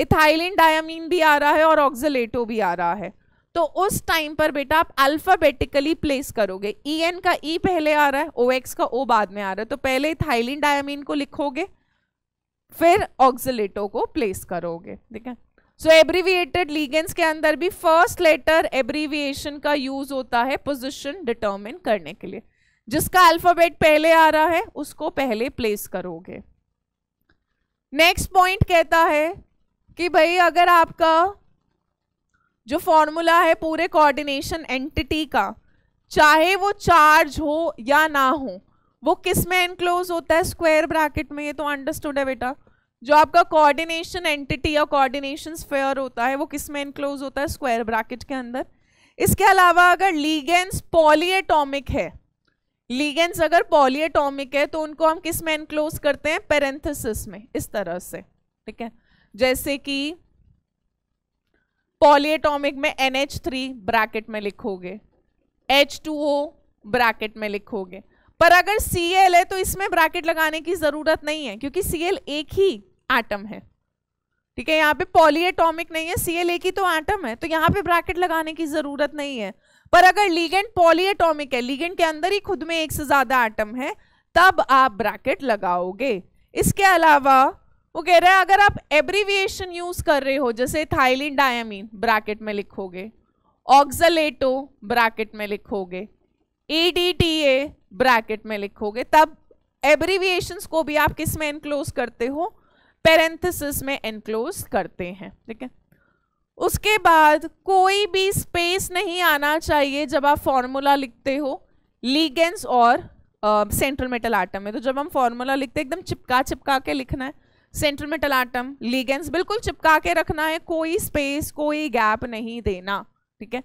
इथाइलिन डायामीन भी आ रहा है और ऑक्जलेटो भी आ रहा है तो उस टाइम पर बेटा आप अल्फ़ाबेटिकली प्लेस करोगे ई e का ई e पहले आ रहा है ओ का ओ बाद में आ रहा है तो पहले इथाइलिन डायामीन को लिखोगे फिर ऑक्सिलेटो को प्लेस करोगे ठीक है सो एब्रीविएटेड लीगेंस के अंदर भी फर्स्ट लेटर एब्रीविएशन का यूज होता है पोजिशन डिटर्मिन करने के लिए जिसका अल्फाबेट पहले आ रहा है उसको पहले प्लेस करोगे नेक्स्ट पॉइंट कहता है कि भाई अगर आपका जो फॉर्मूला है पूरे कोऑर्डिनेशन एंटिटी का चाहे वो चार्ज हो या ना हो वो किस में एनक्लोज होता है स्क्वायर ब्रैकेट में ये तो अंडरस्टूड है बेटा जो आपका कोऑर्डिनेशन एंटिटी या कोऑर्डिनेशन स्फेयर होता है वो किस में इनक्लोज होता है स्क्वायर ब्रैकेट के अंदर इसके अलावा अगर लीगेंस पॉलीएटॉमिक है लीगेंस अगर पॉलीएटॉमिक है तो उनको हम किस में इनक्लोज करते हैं पेरेंथिस में इस तरह से ठीक है जैसे कि पॉलीएटॉमिक में एन थ्री ब्रैकेट में लिखोगे एच टू ओ ब्रैकेट में लिखोगे पर अगर सी एल है तो इसमें ब्रैकेट लगाने की ज़रूरत नहीं है क्योंकि सी एल एक ही एटम है ठीक है यहाँ पे पॉलीएटॉमिक नहीं है सी एल एक ही तो एटम है तो यहाँ पे ब्रैकेट लगाने की ज़रूरत नहीं है पर अगर लीगेंट पॉलीएटॉमिक है लीगेंट के अंदर ही खुद में एक से ज़्यादा एटम है तब आप ब्रैकेट लगाओगे इसके अलावा वो कह रहे हैं अगर आप एब्रीविएशन यूज़ कर रहे हो जैसे थाइलिन डायमीन ब्रैकेट में लिखोगे ऑक्जलेटो ब्रैकेट में लिखोगे E D T A bracket में लिखोगे तब एब्रीविएशंस को भी आप किस में एनक्लोज करते हो पेरेंथिस में एनक्लोज करते हैं ठीक है उसके बाद कोई भी स्पेस नहीं आना चाहिए जब आप फॉर्मूला लिखते हो लीगेंस और सेंट्रल मेटल आटम में तो जब हम फॉर्मूला लिखते हैं एकदम चिपका चिपका के लिखना है सेंट्रल मेटल आटम लीगेंस बिल्कुल चिपका के रखना है कोई स्पेस कोई गैप नहीं देना ठीक है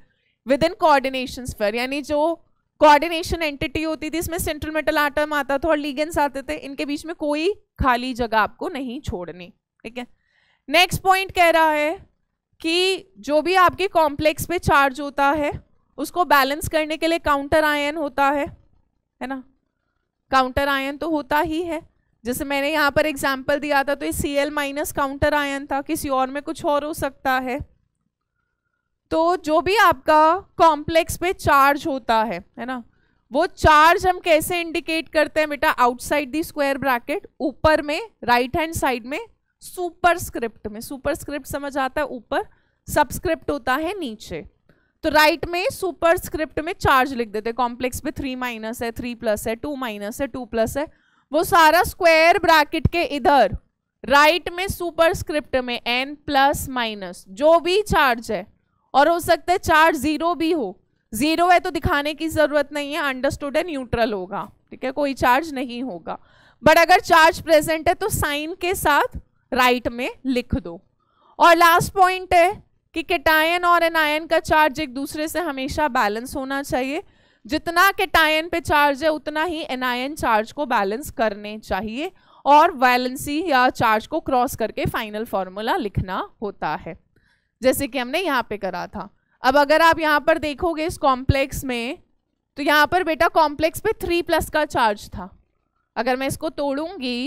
विद इन कोऑर्डिनेशन स्फेयर यानी जो कोऑर्डिनेशन एंटिटी होती थी इसमें सेंट्रल मेटल आटम आता था और लीगेंस आते थे इनके बीच में कोई खाली जगह आपको नहीं छोड़नी ठीक है नेक्स्ट पॉइंट कह रहा है कि जो भी आपके कॉम्प्लेक्स पे चार्ज होता है उसको बैलेंस करने के लिए काउंटर आयन होता है है ना काउंटर आयन तो होता ही है जैसे मैंने यहाँ पर एग्जाम्पल दिया था तो ये C L minus counter ion था किसी और में कुछ और हो सकता है तो जो भी आपका कॉम्प्लेक्स पे चार्ज होता है है ना वो चार्ज हम कैसे इंडिकेट करते हैं बेटा आउटसाइड दी स्क्वायर ब्रैकेट ऊपर में राइट हैंड साइड में सुपरस्क्रिप्ट में सुपरस्क्रिप्ट समझ आता है ऊपर सबस्क्रिप्ट होता है नीचे तो राइट right में सुपरस्क्रिप्ट में चार्ज लिख देते हैं कॉम्प्लेक्स पे थ्री माइनस है थ्री प्लस है टू माइनस है टू प्लस है वो सारा स्क्वायर ब्रैकेट के इधर राइट right में सुपरस्क्रिप्ट में एन प्लस माइनस जो भी चार्ज है और हो सकता है चार जीरो भी हो जीरो है तो दिखाने की ज़रूरत नहीं है अंडरस्टूड है न्यूट्रल होगा ठीक है कोई चार्ज नहीं होगा बट अगर चार्ज प्रेजेंट है तो साइन के साथ राइट में लिख दो और लास्ट पॉइंट है कि केटायन और एनायन का चार्ज एक दूसरे से हमेशा बैलेंस होना चाहिए जितना केटायन पे चार्ज है उतना ही एनायन चार्ज को बैलेंस करने चाहिए और वैलेंसी या चार्ज को क्रॉस करके फाइनल फॉर्मूला लिखना होता है जैसे कि हमने यहाँ पे करा था अब अगर आप यहाँ पर देखोगे इस कॉम्प्लेक्स में तो यहाँ पर बेटा कॉम्प्लेक्स पे थ्री प्लस का चार्ज था अगर मैं इसको तोड़ूंगी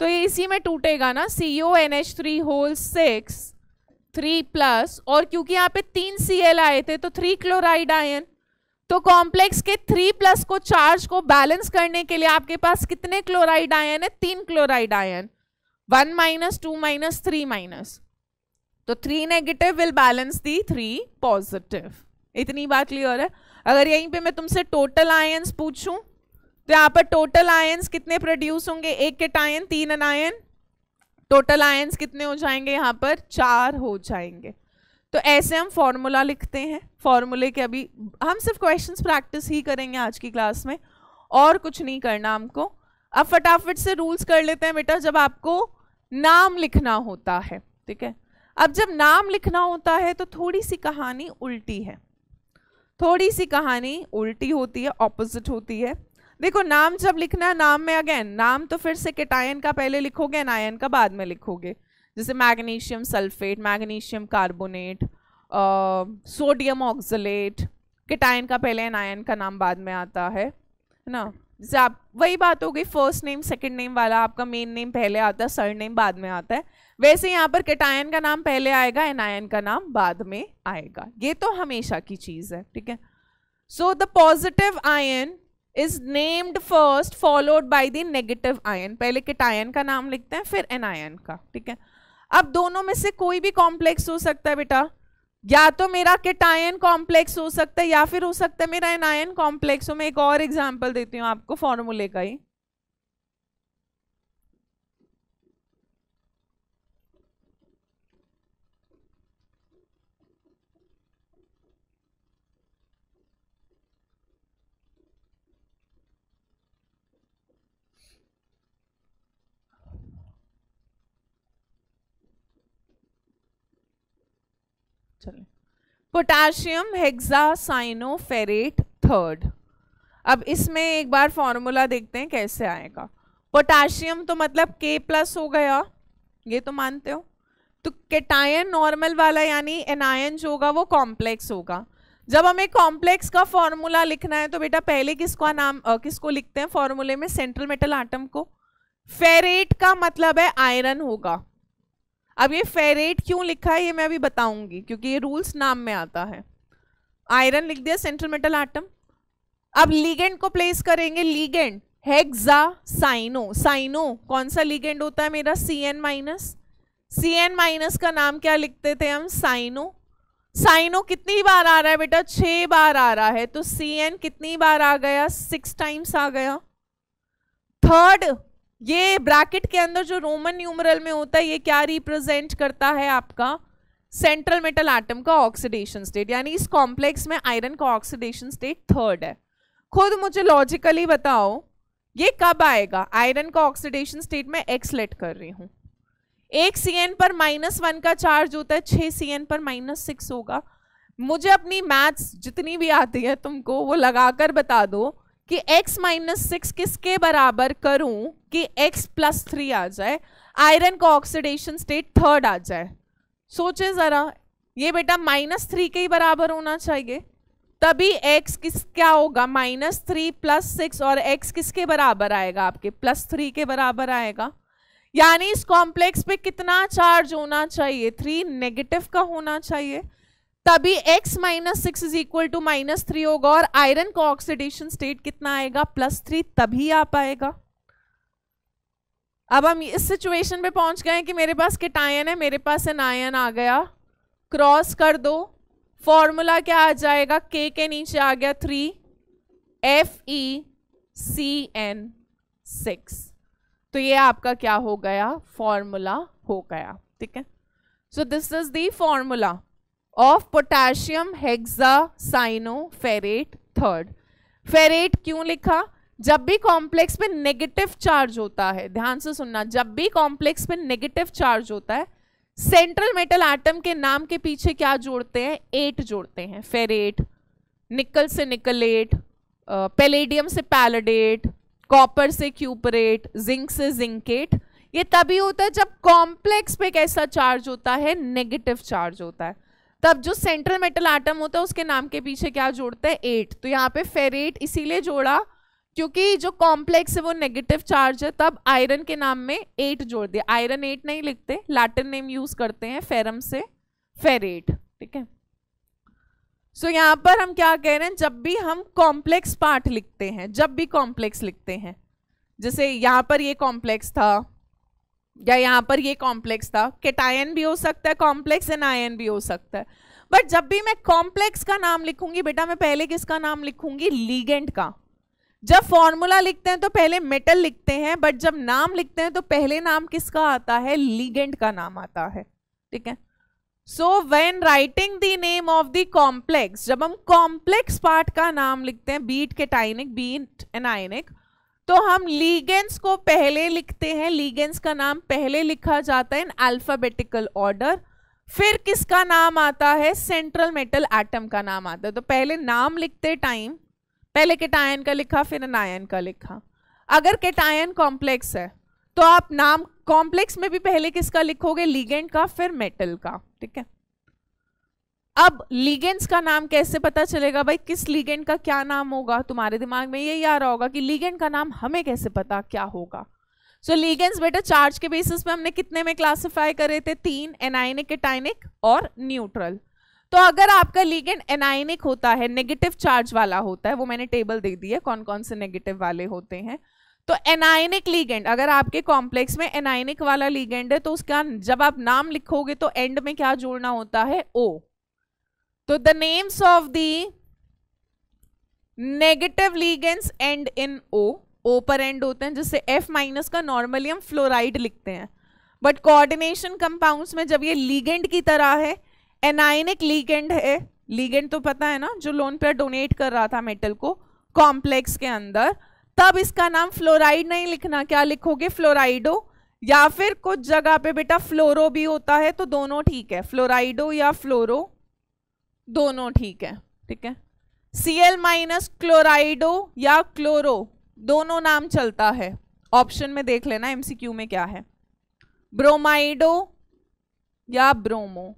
तो ये इसी में टूटेगा ना C O N H three whole six three plus और क्योंकि यहाँ पे तीन सी एल आए थे तो थ्री क्लोराइड आयन तो कॉम्प्लेक्स के थ्री प्लस को चार्ज को बैलेंस करने के लिए आपके पास कितने क्लोराइड आयन है तीन chloride ion one minus two minus three minus तो three negative will balance the three positive इतनी बात क्लियर है अगर यहीं पे मैं तुमसे टोटल आयंस पूछूं तो यहाँ पर टोटल आयंस कितने प्रोड्यूस होंगे एक के टायन तीन अनायन टोटल आयंस कितने हो जाएंगे यहाँ पर चार हो जाएंगे तो ऐसे हम फॉर्मूला लिखते हैं फॉर्मूले के अभी हम सिर्फ क्वेश्चंस प्रैक्टिस ही करेंगे आज की क्लास में और कुछ नहीं करना हमको अब फटाफट से रूल्स कर लेते हैं बेटा जब आपको नाम लिखना होता है ठीक है अब जब नाम लिखना होता है तो थोड़ी सी कहानी उल्टी है थोड़ी सी कहानी उल्टी होती है ऑपोजिट होती है देखो नाम जब लिखना है नाम में अगेन नाम तो फिर से केटायन का पहले लिखोगे नायन का बाद में लिखोगे जैसे magnesium sulphate magnesium carbonate sodium oxalate cation का पहले नायन का नाम बाद में आता है ना जैसे आप वही बात हो गई फर्स्ट नेम सेकंड नेम वाला आपका मेन नेम पहले आता है सर नेम बाद में आता है वैसे यहाँ पर केटायन का नाम पहले आएगा एनायन का नाम बाद में आएगा ये तो हमेशा की चीज़ है ठीक है so the positive ion is named first followed by the negative ion पहले केटायन का नाम लिखते हैं फिर एनायन का ठीक है अब दोनों में से कोई भी कॉम्प्लेक्स हो सकता है बेटा या तो मेरा केटायन कॉम्प्लेक्स हो सकता है या फिर हो सकता है मेरा एनायन कॉम्प्लेक्स हो मैं एक और एग्जाम्पल देती हूँ आपको फॉर्मूले का ही चलें पोटाशियम हेक्सासाइनोफेरेट थर्ड अब इसमें एक बार फॉर्मूला देखते हैं कैसे आएगा पोटाशियम तो मतलब के प्लस हो गया ये तो मानते हो तो केटायन नॉर्मल वाला यानी एनायन जो होगा वो कॉम्प्लेक्स होगा जब हमें कॉम्प्लेक्स का फॉर्मूला लिखना है तो बेटा पहले किसका नाम आ, किसको लिखते हैं फॉर्मूले में सेंट्रल मेटल आटम को फेरेट का मतलब है आयरन होगा अब ये फेरेट क्यों लिखा है ये मैं अभी बताऊंगी क्योंकि ये रूल्स नाम में आता है आयरन लिख दिया सेंट्रल मेटल आटम अब लीगेंड को प्लेस करेंगे लीगेंड हेक्सा साइनो साइनो कौन सा लीगेंड होता है मेरा C N minus C N minus का नाम क्या लिखते थे हम साइनो साइनो कितनी बार आ रहा है बेटा छः बार आ रहा है तो सी एन कितनी बार आ गया सिक्स टाइम्स आ गया थर्ड ये ब्रैकेट के अंदर जो रोमन न्यूमरल में होता है ये क्या रिप्रेजेंट करता है आपका सेंट्रल मेटल एटम का ऑक्सीडेशन स्टेट यानी इस कॉम्प्लेक्स में आयरन का ऑक्सीडेशन स्टेट थर्ड है खुद मुझे लॉजिकली बताओ ये कब आएगा आयरन का ऑक्सीडेशन स्टेट में एक्स लेट कर रही हूँ एक सी एन पर माइनस वन का चार्ज होता है छः सी एन पर माइनस सिक्स होगा मुझे अपनी मैथ्स जितनी भी आती है तुमको वो लगाकर बता दो कि x माइनस सिक्स किसके बराबर करूं कि x प्लस थ्री आ जाए आयरन का ऑक्सीडेशन स्टेट थर्ड आ जाए सोचे ज़रा ये बेटा माइनस थ्री के ही बराबर होना चाहिए तभी x किस क्या होगा माइनस थ्री प्लस सिक्स और x किसके बराबर आएगा आपके प्लस थ्री के बराबर आएगा यानी इस कॉम्प्लेक्स पे कितना चार्ज होना चाहिए थ्री नेगेटिव का होना चाहिए तभी x minus six is equal to minus three होगा और आयरन का ऑक्सीडेशन स्टेट कितना आएगा प्लस थ्री तभी आ पाएगा अब हम इस सिचुएशन पे पहुंच गए कि मेरे पास किट आयन है मेरे पास एन आयन आ गया क्रॉस कर दो फॉर्मूला क्या आ जाएगा के के नीचे आ गया three F E C N six तो ये आपका क्या हो गया फॉर्मूला हो गया ठीक है so this is the formula of cyano ferrate third ferrate क्यों लिखा जब भी कॉम्प्लेक्स पे नेगेटिव चार्ज होता है ध्यान से सुनना जब भी कॉम्प्लेक्स पे नेगेटिव चार्ज होता है सेंट्रल मेटल एटम के नाम के पीछे क्या जोड़ते हैं एट जोड़ते हैं फेरेट निकल से निकलेट पेलेडियम से पैलडेट कॉपर से क्यूपरेट जिंक से जिंकेट ये तभी होता है जब कॉम्प्लेक्स पे कैसा चार्ज होता है नेगेटिव चार्ज होता है तब जो सेंट्रल मेटल आटम होता है उसके नाम के पीछे क्या जोड़ता है एट तो यहाँ पे फेरेट इसीलिए जोड़ा क्योंकि जो कॉम्प्लेक्स है वो नेगेटिव चार्ज है तब आयरन के नाम में एट जोड़ दिया आयरन एट नहीं लिखते लैटिन नेम यूज करते हैं फेरम से फेरेट ठीक है सो so, यहाँ पर हम क्या कह रहे हैं जब भी हम कॉम्प्लेक्स पार्ट लिखते हैं जब भी कॉम्प्लेक्स लिखते हैं जैसे यहाँ पर ये कॉम्प्लेक्स था या यहाँ पर ये कॉम्प्लेक्स था केटायन भी हो सकता है कॉम्प्लेक्स एन आयन भी हो सकता है बट जब भी मैं कॉम्प्लेक्स का नाम लिखूंगी बेटा मैं पहले किसका नाम लिखूंगी लीगेंट का जब फॉर्मूला लिखते हैं तो पहले मेटल लिखते हैं बट जब नाम लिखते हैं तो पहले नाम किसका आता है लीगेंट का नाम आता है ठीक है so when writing the name of the complex जब हम कॉम्प्लेक्स पार्ट का नाम लिखते हैं बीट के टाइनिक बीट एनाइनिक तो हम लीगेंस को पहले लिखते हैं लीगेंस का नाम पहले लिखा जाता है इन अल्फाबेटिकल ऑर्डर फिर किसका नाम आता है सेंट्रल मेटल एटम का नाम आता है तो पहले नाम लिखते टाइम पहले केटायन का लिखा फिर अनायन का लिखा अगर केटायन कॉम्प्लेक्स है तो आप नाम कॉम्प्लेक्स में भी पहले किसका लिखोगे लीगेंट का फिर मेटल का ठीक है अब लीगेंट्स का नाम कैसे पता चलेगा भाई किस लीगेंड का क्या नाम होगा तुम्हारे दिमाग में यही आ रहा होगा कि लीगेंट का नाम हमें कैसे पता क्या होगा सो लीगेंट्स बेटा चार्ज के बेसिस पे हमने कितने में क्लासिफाई करे थे तीन एनाइनिक एटाइनिक और न्यूट्रल तो अगर आपका लीगेंड एनाइनिक होता है नेगेटिव चार्ज वाला होता है वो मैंने टेबल दे दी है कौन कौन से नेगेटिव वाले होते हैं तो एनाइनिक लीगेंड अगर आपके कॉम्प्लेक्स में एनाइनिक वाला लीगेंड है तो उसका जब आप नाम लिखोगे तो एंड में क्या जोड़ना होता है ओ तो the names of the negative ligands end in O O पर एंड होते हैं जिससे एफ माइनस का नॉर्मली हम फ्लोराइड लिखते हैं बट कोऑर्डिनेशन कंपाउंड्स में जब ये लीगेंड की तरह है एनाइनिक लीगेंड है लीगेंड तो पता है ना जो लोन पेयर डोनेट कर रहा था मेटल को कॉम्प्लेक्स के अंदर तब इसका नाम फ्लोराइड नहीं लिखना क्या लिखोगे फ्लोराइडो या फिर कुछ जगह पे बेटा फ्लोरो भी होता है तो दोनों ठीक है फ्लोराइडो या फ्लोरो दोनों ठीक है ठीक है सी एल माइनस क्लोराइडो या क्लोरो दोनों नाम चलता है ऑप्शन में देख लेना एमसीक्यू में क्या है ब्रोमाइडो या ब्रोमो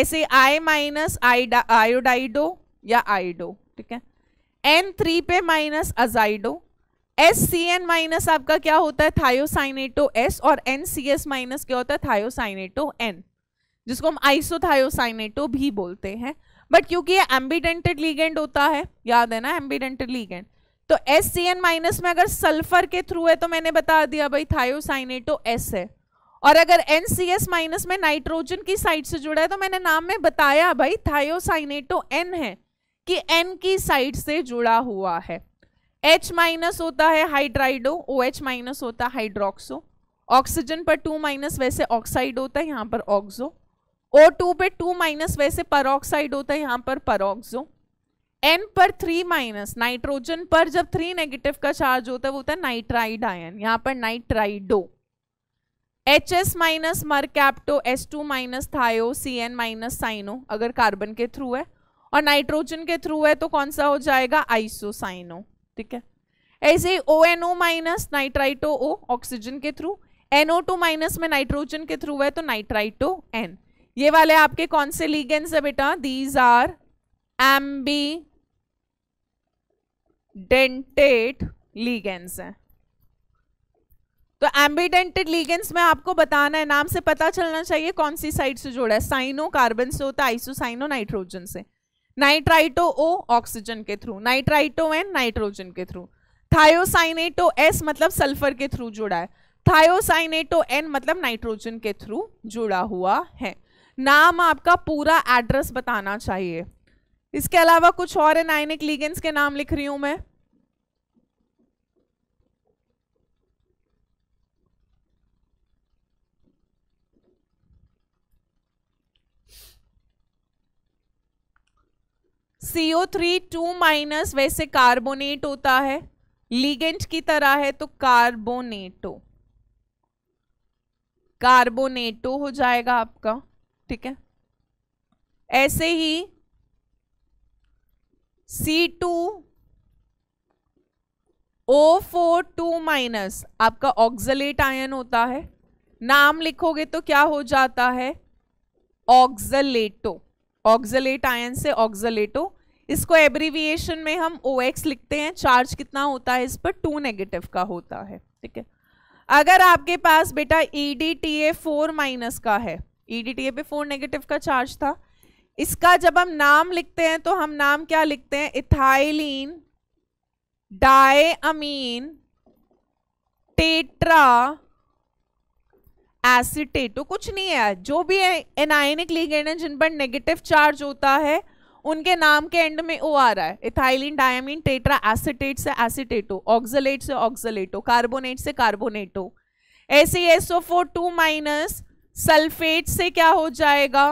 ऐसे आई माइनस आयोडाइडो या आइडो ठीक है एन थ्री पे minus azido S C N minus आपका क्या होता है थायोसाइनेटो एस और एन सी एस माइनस क्या होता है थायोसाइनेटो एन जिसको हम आइसोथायोसाइनेटो भी बोलते हैं बट क्योंकि ये एम्बीडेंटेड लीगेंड होता है याद है ना एम्बीडेंटेड लीगेंड तो एस सी एन माइनस में अगर सल्फर के थ्रू है तो मैंने बता दिया भाई थायोसाइनेटो तो एस है और अगर एन सी एस माइनस में नाइट्रोजन की साइड से जुड़ा है तो मैंने नाम में बताया भाई थायोसाइनेटो तो एन है कि एन की साइड से जुड़ा हुआ है एच माइनस होता है हाइड्राइडो ओ एच माइनस होता है हाइड्रोक्सो ऑक्सीजन पर टू माइनस वैसे ऑक्साइड होता है यहाँ पर ऑक्सो ओ टू पे टू माइनस वैसे परोक्साइड होता है यहाँ पर परोक्सो एन पर थ्री माइनस नाइट्रोजन पर जब थ्री नेगेटिव का चार्ज होता है वो होता है नाइट्राइड आयन यहाँ पर nitrido H S minus mercapto S two minus thio C N minus cyano अगर कार्बन के थ्रू है और नाइट्रोजन के थ्रू है तो कौन सा हो जाएगा आइसो साइनो ठीक है ऐसे ही O N O minus nitrito O oxygen के थ्रू एनओ टू माइनस में नाइट्रोजन के थ्रू है तो नाइट्राइटो एन ये वाले आपके कौन से लीगेंस है बेटा these are ambidentate ligands है तो एम्बीडेंटेड लीगेंस में आपको बताना है नाम से पता चलना चाहिए कौन सी साइड से जुड़ा है साइनो कार्बन से होता है आइसोसाइनो नाइट्रोजन से नाइट्राइटो ओ ऑक्सीजन के थ्रू नाइट्राइटो एन नाइट्रोजन के थ्रू थायोसाइनेटो एस मतलब सल्फर के थ्रू जुड़ा है थायोसाइनेटो एन मतलब नाइट्रोजन के थ्रू जुड़ा हुआ है नाम आपका पूरा एड्रेस बताना चाहिए इसके अलावा कुछ और नाइनिक लीगेंस के नाम लिख रही हूं मैं सीओ थ्री टू माइनस वैसे कार्बोनेट होता है लीगेंट की तरह है तो कार्बोनेटो कार्बोनेटो हो जाएगा आपका ठीक है ऐसे ही C two O four two minus आपका ऑक्जलेट आयन होता है नाम लिखोगे तो क्या हो जाता है ऑक्जलेटो ऑक्जलेट आयन से ऑक्जलेटो इसको एब्रीविएशन में हम ओ एक्स लिखते हैं चार्ज कितना होता है इस पर टू नेगेटिव का होता है ठीक है अगर आपके पास बेटा E D T A four minus का है ईडीटीए e पे फोर नेगेटिव का चार्ज था इसका जब हम नाम लिखते हैं तो हम नाम क्या लिखते हैं इथाइलिन डायमीन टेट्रा एसिटेटो कुछ नहीं है जो भी एनायनिक लीगेंड है जिन पर नेगेटिव चार्ज होता है उनके नाम के एंड में ओ आ रहा है इथाइलिन डायमीन टेट्रा एसिटेट से एसिटेटो ऑक्सलेट से ऑक्सलेटो कार्बोनेट से कार्बोनेटो एसी ई S O four two minus sulphate से क्या हो जाएगा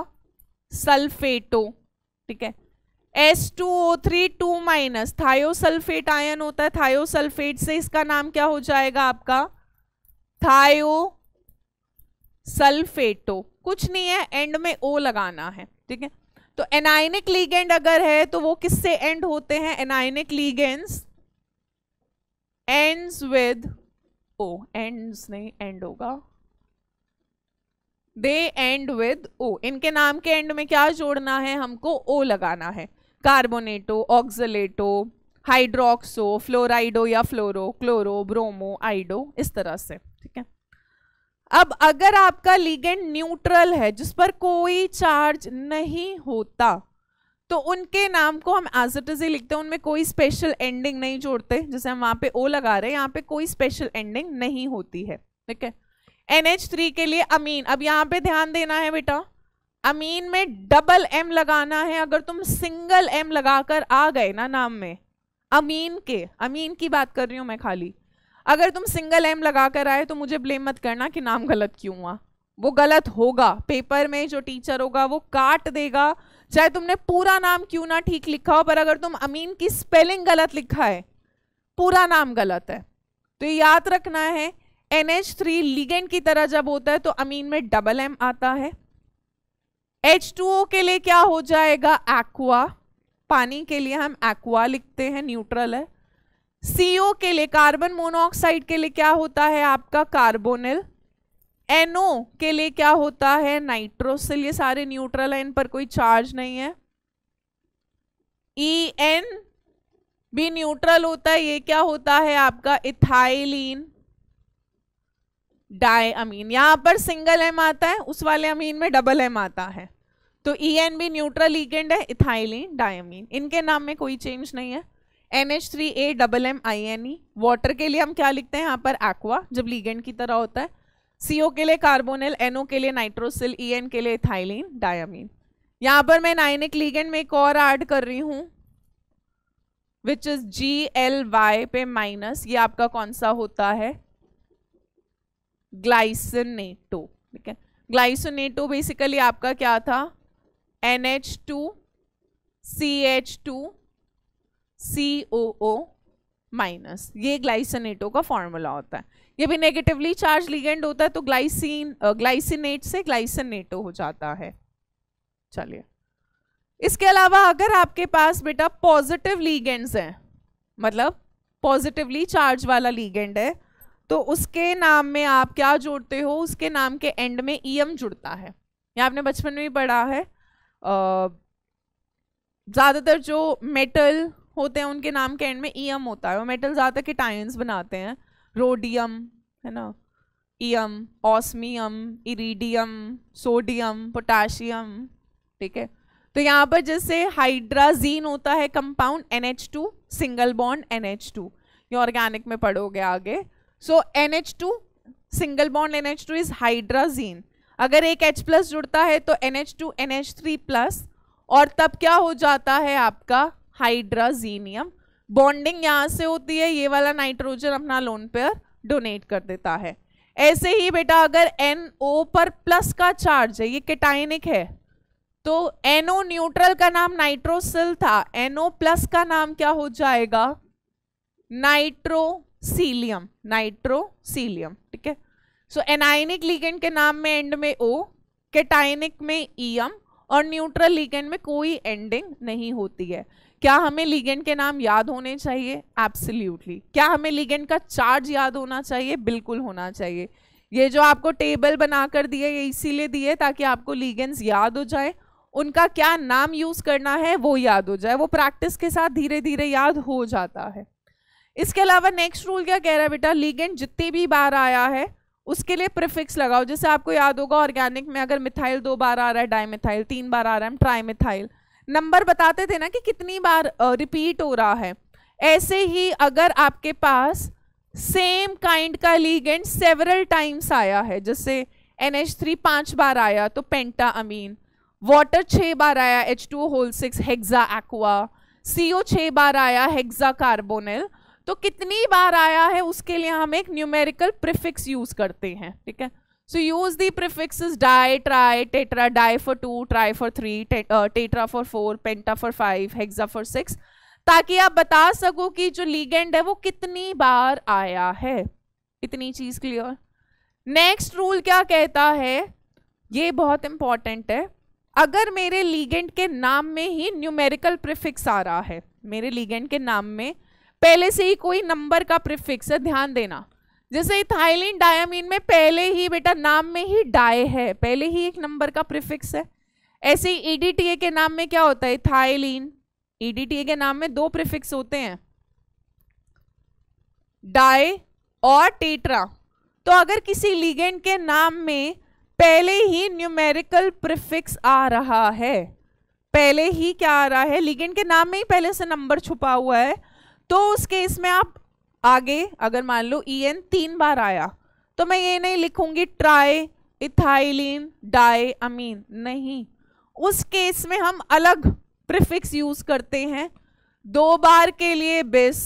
सल्फेटो ठीक है S two O three two minus thiosulphate ion होता है थायोसल्फेट से इसका नाम क्या हो जाएगा आपका थायो सल्फेटो कुछ नहीं है एंड में ओ लगाना है ठीक है तो एनाइनिक लीगेंड अगर है तो वो किससे एंड होते हैं anionic ligands ends with O ends नहीं एंड होगा दे एंड विद ओ इनके नाम के एंड में क्या जोड़ना है हमको ओ लगाना है कार्बोनेटो ऑक्जलेटो हाइड्रोक्सो फ्लोराइडो या फ्लोरो क्लोरो ब्रोमो आइडो इस तरह से ठीक है अब अगर आपका लीगेंड न्यूट्रल है जिस पर कोई चार्ज नहीं होता तो उनके नाम को हम एज इट इज ही लिखते हैं उनमें कोई स्पेशल एंडिंग नहीं जोड़ते जैसे हम वहाँ पे ओ लगा रहे हैं यहाँ पे कोई स्पेशल एंडिंग नहीं होती है ठीक है थ्री के लिए अमीन अब यहाँ पे ध्यान देना है बेटा अमीन में डबल एम लगाना है अगर तुम सिंगल एम लगाकर आ गए ना नाम में अमीन के अमीन की बात कर रही हूँ मैं खाली अगर तुम सिंगल एम लगा कर आए तो मुझे ब्लेम मत करना कि नाम गलत क्यों हुआ वो गलत होगा पेपर में जो टीचर होगा वो काट देगा चाहे तुमने पूरा नाम क्यों ना ठीक लिखा हो पर अगर तुम अमीन की स्पेलिंग गलत लिखा है पूरा नाम गलत है तो ये याद रखना है एन एच थ्री लिगेंड की तरह जब होता है तो अमीन में डबल एम आता है एच टू ओ के लिए क्या हो जाएगा एक्वा पानी के लिए हम एक्वा लिखते हैं न्यूट्रल है सी ओ के लिए कार्बन मोनोऑक्साइड के लिए क्या होता है आपका कार्बोनिल एनओ के लिए क्या होता है नाइट्रोसिल ये सारे न्यूट्रल है इन पर कोई चार्ज नहीं है ई e एन भी न्यूट्रल होता है ये क्या होता है आपका इथाइलिन डाई अमीन यहाँ पर सिंगल एम आता है उस वाले अमीन में डबल एम आता है तो ई एन बी न्यूट्रल लीगेंड है इथाइलिन डायमीन इनके नाम में कोई चेंज नहीं है N H three A double M I N E water के लिए हम क्या लिखते हैं यहाँ पर एक्वा जब लीगेंड की तरह होता है सी ओ के लिए एन एनओ के लिए नाइट्रोसिल ई एन के लिए इथाइलिन डायमीन यहाँ पर मैं नाइनिक लीगेंड में एक और ऐड कर रही हूँ which is G L Y पे माइनस ये आपका कौन सा होता है ग्लाइसनेटो ठीक है ग्लाइसोनेटो बेसिकली आपका क्या था N H two C H two C O O minus ये ग्लाइसनेटो का फॉर्मूला होता है ये भी नेगेटिवली चार्ज लिगेंड होता है तो ग्लाइसिन ग्लाइसिनेट से ग्लाइसनेटो हो जाता है चलिए इसके अलावा अगर आपके पास बेटा पॉजिटिव लीगेंड्स हैं मतलब पॉजिटिवली चार्ज वाला लीगेंड है तो उसके नाम में आप क्या जोड़ते हो उसके नाम के एंड में ई e एम जुड़ता है या आपने बचपन में भी पढ़ा है ज़्यादातर जो मेटल होते हैं उनके नाम के एंड में ई e एम होता है वो मेटल ज़्यादातर के टायंस बनाते हैं रोडियम है ना ईम ऑस्मियम इरीडियम सोडियम पोटाशियम ठीक है तो यहाँ पर जैसे हाइड्राजीन होता है compound N H two single bond N H two ये ऑर्गेनिक में पढ़ोगे आगे so N H two single bond N H two is hydrazine अगर एक H प्लस जुड़ता है तो N H two N H three plus और तब क्या हो जाता है आपका हाइड्राजीनियम बॉन्डिंग यहाँ से होती है ये वाला नाइट्रोजन अपना लोन पेयर डोनेट कर देता है ऐसे ही बेटा अगर एन ओ पर प्लस का चार्ज है ये केटाइनिक है तो एन ओ न्यूट्रल का नाम नाइट्रोसिल था एन ओ प्लस का नाम क्या हो जाएगा नाइट्रो सीलियम नाइट्रो सीलियम ठीक है सो एनाइनिक लीगेंड के नाम में एंड में ओ केटाइनिक में ईएम और न्यूट्रल लीगेंड में कोई एंडिंग नहीं होती है क्या हमें लीगेंड के नाम याद होने चाहिए एब्सल्यूटली क्या हमें लीगेंड का चार्ज याद होना चाहिए बिल्कुल होना चाहिए ये जो आपको टेबल बनाकर दिए ये इसीलिए दिए ताकि आपको लीगेंस याद हो जाए उनका क्या नाम यूज़ करना है वो याद हो जाए वो प्रैक्टिस के साथ धीरे धीरे याद हो जाता है इसके अलावा नेक्स्ट रूल क्या कह रहा है बेटा लीगेंट जितनी भी बार आया है उसके लिए प्रिफिक्स लगाओ जैसे आपको याद होगा ऑर्गेनिक में अगर मिथाइल दो बार आ रहा है डाईमिथाइल तीन बार आ रहा है ट्राईमिथाइल नंबर बताते थे ना कि कितनी बार रिपीट हो रहा है ऐसे ही अगर आपके पास सेम काइंड का लीगेंट सेवरल टाइम्स आया है जैसे एन एच थ्री पाँच बार आया तो पेंटा अमीन वाटर छः बार आया H two whole six hexa aqua C O छः बार आया हेग्जा कार्बोनिल तो कितनी बार आया है उसके लिए हम एक न्यूमेरिकल प्रिफिक्स यूज करते हैं ठीक है so use the prefix di tri tetra di for two tri for three tetra for four penta for five hexa for six ताकि आप बता सको कि जो लीगेंड है वो कितनी बार आया है इतनी चीज क्लियर नेक्स्ट रूल क्या कहता है ये बहुत इंपॉर्टेंट है अगर मेरे लीगेंड के नाम में ही न्यूमेरिकल प्रिफिक्स आ रहा है मेरे लीगेंड के नाम में पहले से ही कोई नंबर का प्रिफिक्स है ध्यान देना जैसे इथाइलिन डायामीन में पहले ही बेटा नाम में ही डाय है पहले ही एक नंबर का प्रिफिक्स है ऐसे ही ईडीटीए e के नाम में क्या होता है इथाइलिन ईडीटीए e के नाम में दो प्रिफिक्स होते हैं डाय और टेट्रा तो अगर किसी लिगेंड के नाम में पहले ही न्यूमेरिकल प्रिफिक्स आ रहा है पहले ही क्या आ रहा है लिगेंड के नाम में ही पहले से नंबर छुपा हुआ है तो उस केस में आप आगे अगर मान लो ई e एन तीन बार आया तो मैं ये नहीं लिखूंगी ट्राई इथाइलिन डाई अमीन नहीं उस केस में हम अलग प्रिफिक्स यूज करते हैं दो बार के लिए बिस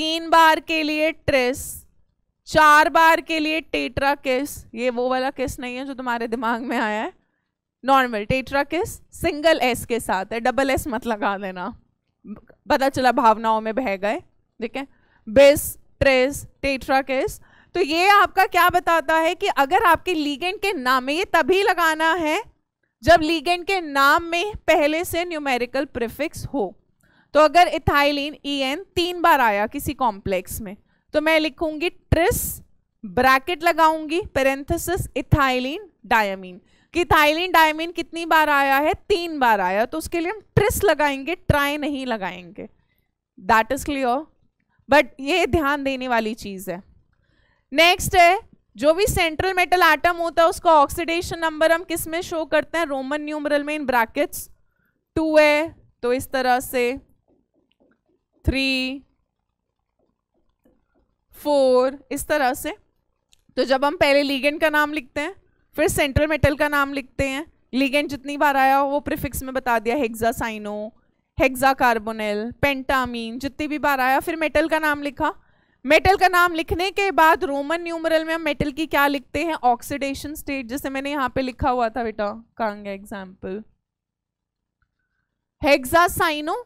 तीन बार के लिए ट्रेस चार बार के लिए टेट्रा किस ये वो वाला किस नहीं है जो तुम्हारे दिमाग में आया है नॉर्मल टेट्रा किस सिंगल एस के साथ है डबल एस मत लगा देना पता चला भावनाओं में बह गए ठीक है बेस ट्रेस टेट्रा केस तो ये आपका क्या बताता है कि अगर आपके लीगेंड के नाम में ये तभी लगाना है जब लीगेंड के नाम में पहले से न्यूमेरिकल प्रिफिक्स हो तो अगर इथाइलिन ई e एन तीन बार आया किसी कॉम्प्लेक्स में तो मैं लिखूंगी ट्रिस ब्रैकेट लगाऊंगी पेरेंथिस इथाइलिन डायमीन कि थाइलिन डायमिन कितनी बार आया है तीन बार आया तो उसके लिए हम ट्रिस लगाएंगे ट्राई नहीं लगाएंगे दैट इज क्लियर बट ये ध्यान देने वाली चीज़ है नेक्स्ट है जो भी सेंट्रल मेटल आइटम होता है उसका ऑक्सीडेशन नंबर हम किस में शो करते हैं रोमन न्यूमरल में इन ब्रैकेट्स टू है तो इस तरह से थ्री फोर इस तरह से तो जब हम पहले लीगेंड का नाम लिखते हैं फिर सेंट्रल मेटल का नाम लिखते हैं लिगेंड जितनी बार आया वो प्रिफिक्स में बता दिया hexa cyano hexa carbonyl pentammine जितनी भी बार आया फिर मेटल का नाम लिखा मेटल का नाम लिखने के बाद रोमन न्यूमरल में हम मेटल की क्या लिखते हैं ऑक्सीडेशन स्टेट जैसे मैंने यहाँ पे लिखा हुआ था बेटा कांग एग्जाम्पल हेक्सा साइनो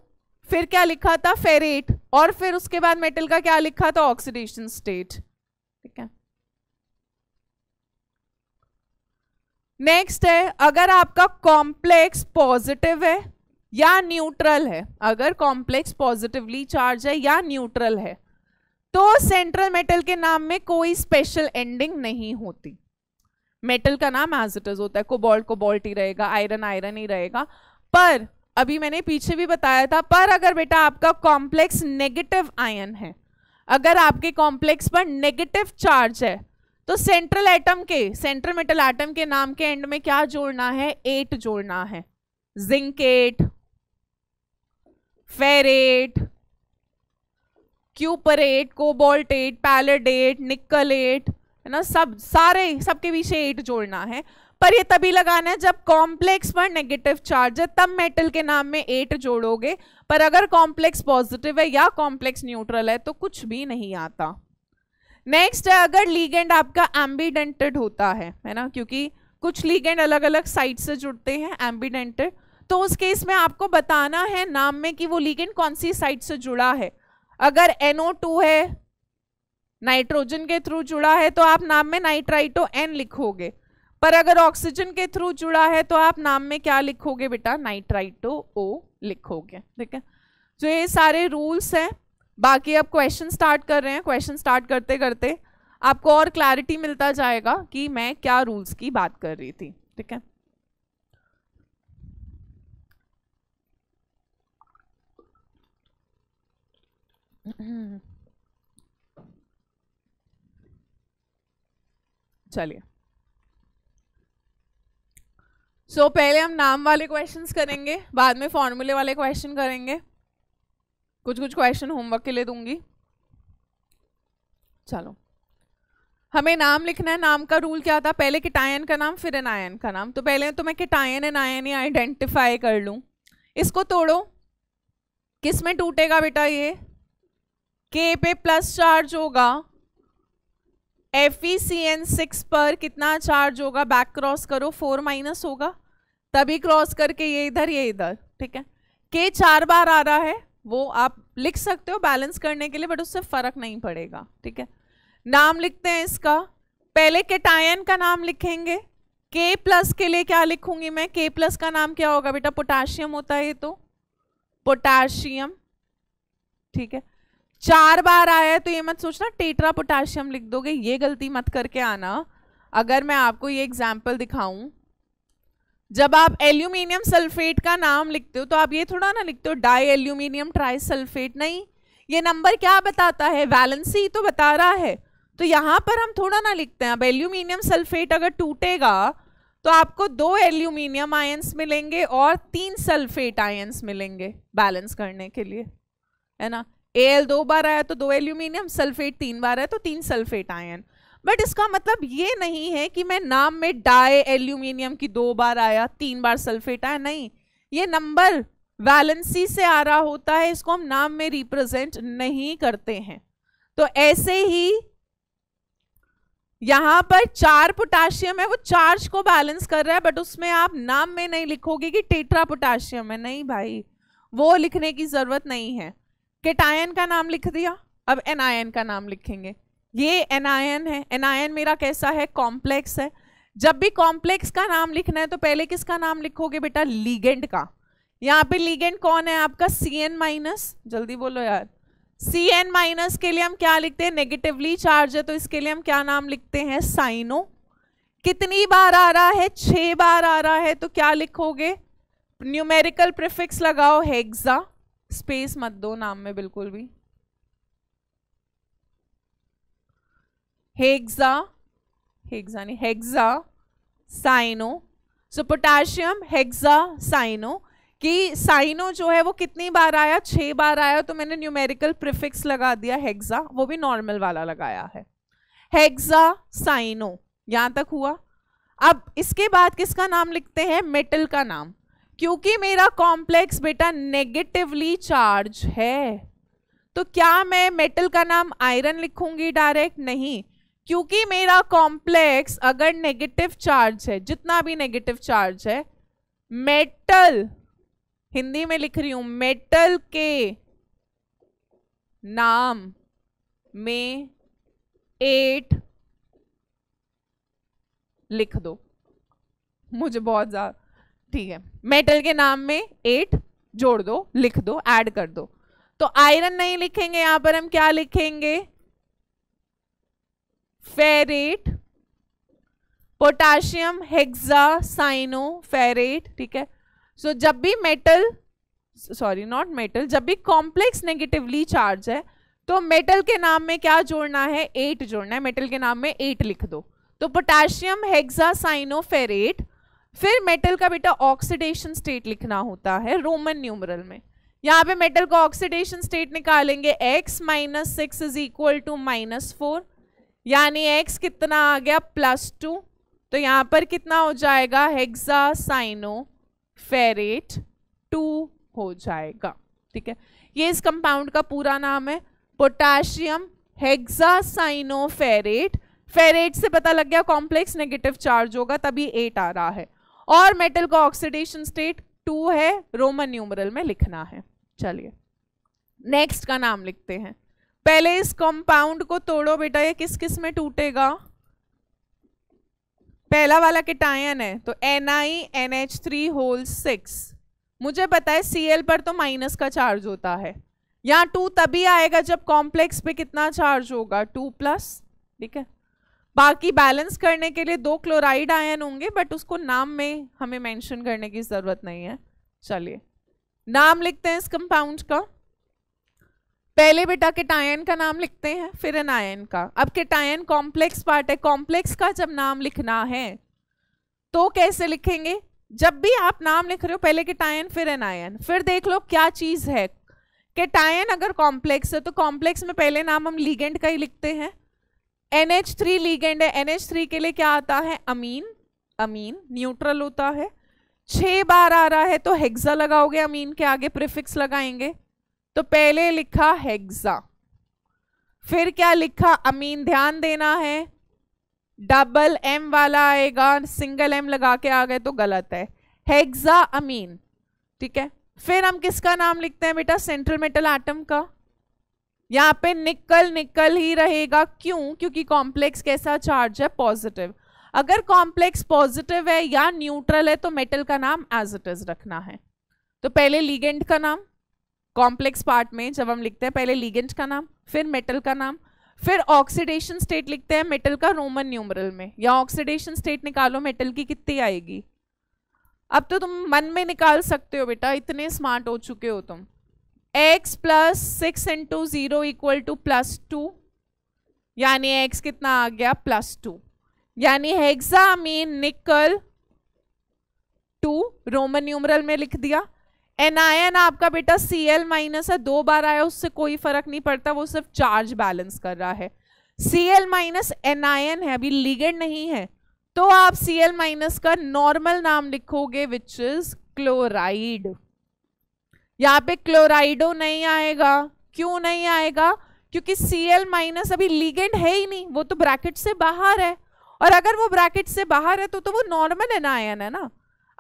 फिर क्या लिखा था फेरेट और फिर उसके बाद मेटल का क्या लिखा था ऑक्सीडेशन स्टेट ठीक है नेक्स्ट है अगर आपका कॉम्प्लेक्स पॉजिटिव है या न्यूट्रल है अगर कॉम्प्लेक्स पॉजिटिवली चार्ज है या न्यूट्रल है तो सेंट्रल मेटल के नाम में कोई स्पेशल एंडिंग नहीं होती मेटल का नाम एज इट इज होता है कोबॉल्ट कोबॉल्ट ही रहेगा आयरन आयरन ही रहेगा पर अभी मैंने पीछे भी बताया था पर अगर बेटा आपका कॉम्प्लेक्स नेगेटिव आयन है अगर आपके कॉम्प्लेक्स पर नेगेटिव चार्ज है तो सेंट्रल एटम के सेंट्रल मेटल एटम के नाम के एंड में क्या जोड़ना है एट जोड़ना है zincate ferrate cuprate cobaltate nickelate है ना सब सारे सबके पीछे एट जोड़ना है पर ये तभी लगाना है जब कॉम्प्लेक्स पर नेगेटिव चार्ज है तब मेटल के नाम में एट जोड़ोगे पर अगर कॉम्प्लेक्स पॉजिटिव है या कॉम्प्लेक्स न्यूट्रल है तो कुछ भी नहीं आता नेक्स्ट है अगर लीगेंड आपका एम्बीडेंटेड होता है है ना क्योंकि कुछ लीगेंड अलग अलग साइड से जुड़ते हैं एम्बीडेंटेड तो उस केस में आपको बताना है नाम में कि वो लीगेंड कौन सी साइड से जुड़ा है अगर NO2 है नाइट्रोजन के थ्रू जुड़ा है तो आप नाम में नाइट्राइटो एन लिखोगे पर अगर ऑक्सीजन के थ्रू जुड़ा है तो आप नाम में क्या लिखोगे बेटा नाइट्राइटो ओ लिखोगे ठीक है जो तो ये सारे रूल्स हैं बाकी अब क्वेश्चन स्टार्ट कर रहे हैं क्वेश्चन स्टार्ट करते करते आपको और क्लैरिटी मिलता जाएगा कि मैं क्या रूल्स की बात कर रही थी ठीक है चलिए सो so, पहले हम नाम वाले क्वेश्चंस करेंगे बाद में फॉर्मूले वाले क्वेश्चन करेंगे कुछ कुछ क्वेश्चन होमवर्क के लिए दूंगी चलो हमें नाम लिखना है नाम का रूल क्या था पहले किटायन का नाम फिर एनायन का नाम तो पहले तो मैं किटायन एनायन ही आइडेंटिफाई कर लूँ इसको तोड़ो किस में टूटेगा बेटा ये के पे प्लस चार्ज होगा F E C N six पर कितना चार्ज होगा बैक क्रॉस करो फोर माइनस होगा तभी क्रॉस करके ये इधर ये इधर ठीक है के चार बार आ रहा है वो आप लिख सकते हो बैलेंस करने के लिए बट उससे फ़र्क नहीं पड़ेगा ठीक है नाम लिखते हैं इसका पहले केटायन का नाम लिखेंगे के प्लस के लिए क्या लिखूंगी मैं के प्लस का नाम क्या होगा बेटा पोटाशियम होता है ये तो पोटाशियम ठीक है चार बार आया है तो ये मत सोचना टेट्रा पोटाशियम लिख दोगे ये गलती मत करके आना अगर मैं आपको ये एग्जाम्पल दिखाऊं जब आप एल्यूमिनियम सल्फेट का नाम लिखते हो तो आप ये थोड़ा ना लिखते हो डाई एल्यूमिनियम ट्राई सल्फेट नहीं ये नंबर क्या बताता है वैलेंसी तो बता रहा है तो यहाँ पर हम थोड़ा ना लिखते हैं अब एल्यूमिनियम सल्फेट अगर टूटेगा तो आपको दो एल्यूमिनियम आयंस मिलेंगे और तीन सल्फेट आयंस मिलेंगे बैलेंस करने के लिए है ना एल दो बार आया तो दो एल्यूमिनियम सल्फेट तीन बार आया तो तीन सल्फेट आयन बट इसका मतलब ये नहीं है कि मैं नाम में डाई एल्यूमिनियम की दो बार आया तीन बार सल्फेट आया नहीं ये नंबर वैलेंसी से आ रहा होता है इसको हम नाम में रिप्रेजेंट नहीं करते हैं तो ऐसे ही यहाँ पर चार पोटाशियम है वो चार्ज को बैलेंस कर रहा है बट उसमें आप नाम में नहीं लिखोगे कि टेट्रा पोटाशियम है नहीं भाई वो लिखने की ज़रूरत नहीं है केटायन का नाम लिख दिया अब एनायन का नाम लिखेंगे ये एनायन है एनायन मेरा कैसा है कॉम्प्लेक्स है जब भी कॉम्प्लेक्स का नाम लिखना है तो पहले किसका नाम लिखोगे बेटा लीगेंड का यहाँ पे लीगेंड कौन है आपका सी एन माइनस जल्दी बोलो यार सी एन माइनस के लिए हम क्या लिखते हैं नेगेटिवली चार्ज है तो इसके लिए हम क्या नाम लिखते हैं साइनो कितनी बार आ रहा है छः बार आ रहा है तो क्या लिखोगे न्यूमेरिकल प्रिफिक्स लगाओ हेग्जा स्पेस मत दो नाम में बिल्कुल भी हेग्जा नहीं hexa cyano so potassium hexa cyano कि साइनो जो है वो कितनी बार आया छः बार आया तो मैंने न्यूमेरिकल प्रिफिक्स लगा दिया हेग्जा वो भी नॉर्मल वाला लगाया है हेग्जा साइनो यहाँ तक हुआ अब इसके बाद किसका नाम लिखते हैं मेटल का नाम क्योंकि मेरा कॉम्प्लेक्स बेटा नेगेटिवली चार्ज है तो क्या मैं मेटल का नाम आयरन लिखूंगी डायरेक्ट नहीं क्योंकि मेरा कॉम्प्लेक्स अगर नेगेटिव चार्ज है जितना भी नेगेटिव चार्ज है मेटल हिंदी में लिख रही हूं मेटल के नाम में एट लिख दो मुझे बहुत ज़्यादा ठीक है मेटल के नाम में एट जोड़ दो लिख दो ऐड कर दो तो आयरन नहीं लिखेंगे यहां पर हम क्या लिखेंगे ferrate potassium hexa cyano ferrate ठीक है सो so, जब भी मेटल सॉरी नॉट मेटल जब भी कॉम्प्लेक्स नेगेटिवली चार्ज है तो मेटल के नाम में क्या जोड़ना है एट जोड़ना है मेटल के नाम में एट लिख दो तो पोटाशियम हेक्सा साइनो फेरेट फिर मेटल का बेटा ऑक्सीडेशन स्टेट लिखना होता है रोमन न्यूमरल में यहाँ पे मेटल का ऑक्सीडेशन स्टेट निकालेंगे x minus six is equal to minus four यानी x कितना आ गया प्लस टू तो यहाँ पर कितना हो जाएगा हेक्सा साइनो फेरेट टू हो जाएगा ठीक है ये इस कंपाउंड का पूरा नाम है potassium hexa cyano ferrate ferrate से पता लग गया कॉम्प्लेक्स नेगेटिव चार्ज होगा तभी एट आ रहा है और मेटल का ऑक्सीडेशन स्टेट टू है रोमन न्यूमरल में लिखना है चलिए नेक्स्ट का नाम लिखते हैं पहले इस कंपाउंड को तोड़ो बेटा ये किस किस में टूटेगा पहला वाला किटायन है तो N I N H three whole six मुझे पता है सी एल पर तो माइनस का चार्ज होता है यहाँ टू तभी आएगा जब कॉम्प्लेक्स पे कितना चार्ज होगा टू प्लस ठीक है बाकी बैलेंस करने के लिए दो क्लोराइड आयन होंगे बट उसको नाम में हमें मेंशन करने की ज़रूरत नहीं है चलिए नाम लिखते हैं इस कंपाउंड का पहले बेटा किटायन का नाम लिखते हैं फिर एनायन का अब किटायन कॉम्प्लेक्स पार्ट है कॉम्प्लेक्स का जब नाम लिखना है तो कैसे लिखेंगे जब भी आप नाम लिख रहे हो पहले किटायन फिर एनायन फिर देख लो क्या चीज़ है केटायन अगर कॉम्प्लेक्स है तो कॉम्प्लेक्स में पहले नाम हम लीगेंड का ही लिखते हैं एन एच थ्री लीगेंड है एन एच थ्री के लिए क्या आता है अमीन अमीन न्यूट्रल होता है छः बार आ रहा है तो हेक्सा लगाओगे अमीन के आगे प्रिफिक्स लगाएंगे तो पहले लिखा हेग्जा फिर क्या लिखा अमीन ध्यान देना है डबल एम वाला आएगा सिंगल एम लगा के आ गए तो गलत है हेग्जा अमीन ठीक है फिर हम किसका नाम लिखते हैं बेटा सेंट्रल मेटल आटम का यहाँ पे निकल निकल ही रहेगा क्यों क्योंकि कॉम्प्लेक्स कैसा चार्ज है पॉजिटिव अगर कॉम्प्लेक्स पॉजिटिव है या न्यूट्रल है तो मेटल का नाम एज इट इज रखना है तो पहले लीगेंड का नाम कॉम्प्लेक्स पार्ट में जब हम लिखते हैं पहले लीगेंट का नाम फिर मेटल का नाम फिर ऑक्सीडेशन स्टेट लिखते हैं मेटल का रोमन न्यूमरल में या ऑक्सीडेशन स्टेट निकालो मेटल की कितनी आएगी अब तो तुम मन में निकाल सकते हो बेटा इतने स्मार्ट हो चुके हो तुम x plus six into zero equal to plus two यानी x कितना आ गया प्लस टू यानी hexa nickel two Roman numeral में लिख दिया एनायन आपका बेटा सी एल माइनस है दो बार आया उससे कोई फर्क नहीं पड़ता वो सिर्फ चार्ज बैलेंस कर रहा है सी एल माइनस एनायन है अभी लिगेंड नहीं है तो आप सी एल माइनस का नॉर्मल नाम लिखोगे विच इज क्लोराइड यहाँ पे क्लोराइडो नहीं आएगा क्यों नहीं आएगा क्योंकि सी एल माइनस अभी लिगेंड है ही नहीं वो तो ब्रैकेट से बाहर है और अगर वो ब्रैकेट से बाहर है तो तो वो नॉर्मल एनायन है ना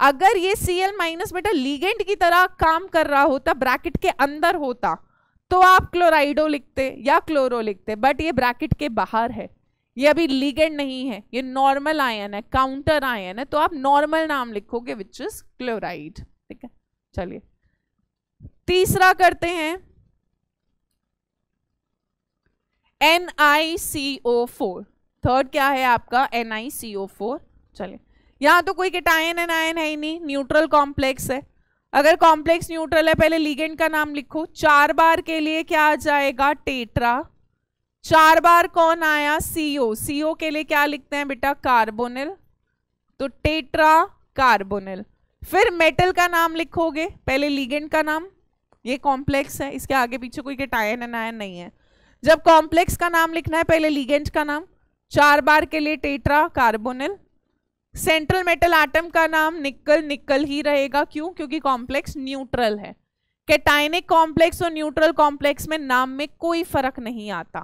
अगर ये सी एल माइनस बेटा लीगेंट की तरह काम कर रहा होता ब्रैकेट के अंदर होता तो आप क्लोराइडो लिखते या क्लोरो लिखते बट ये ब्रैकेट के बाहर है ये अभी लीगेंड नहीं है ये नॉर्मल आयन है काउंटर आयन है तो आप नॉर्मल नाम लिखोगे विच इज क्लोराइड ठीक है चलिए तीसरा करते हैं N I C O four third क्या है आपका N I C O four चलिए यहाँ तो कोई केटायन एन आयन है ही नहीं न्यूट्रल कॉम्प्लेक्स है अगर कॉम्प्लेक्स न्यूट्रल है पहले लीगेंट का नाम लिखो चार बार के लिए क्या आ जाएगा टेट्रा चार बार कौन आया सीओ सीओ के लिए क्या लिखते हैं बेटा कार्बोनिल तो टेट्रा कार्बोनिल फिर मेटल का नाम लिखोगे पहले लीगेंट का नाम ये कॉम्प्लेक्स है इसके आगे पीछे कोई केटायन एन आयन नहीं है जब कॉम्प्लेक्स का नाम लिखना है पहले लीगेंट का नाम चार बार के लिए tetra carbonyl central metal atom का नाम निकल निकल ही रहेगा क्यों क्योंकि कॉम्प्लेक्स न्यूट्रल है कैटाइनिक कॉम्प्लेक्स और न्यूट्रल कॉम्प्लेक्स में नाम में कोई फर्क नहीं आता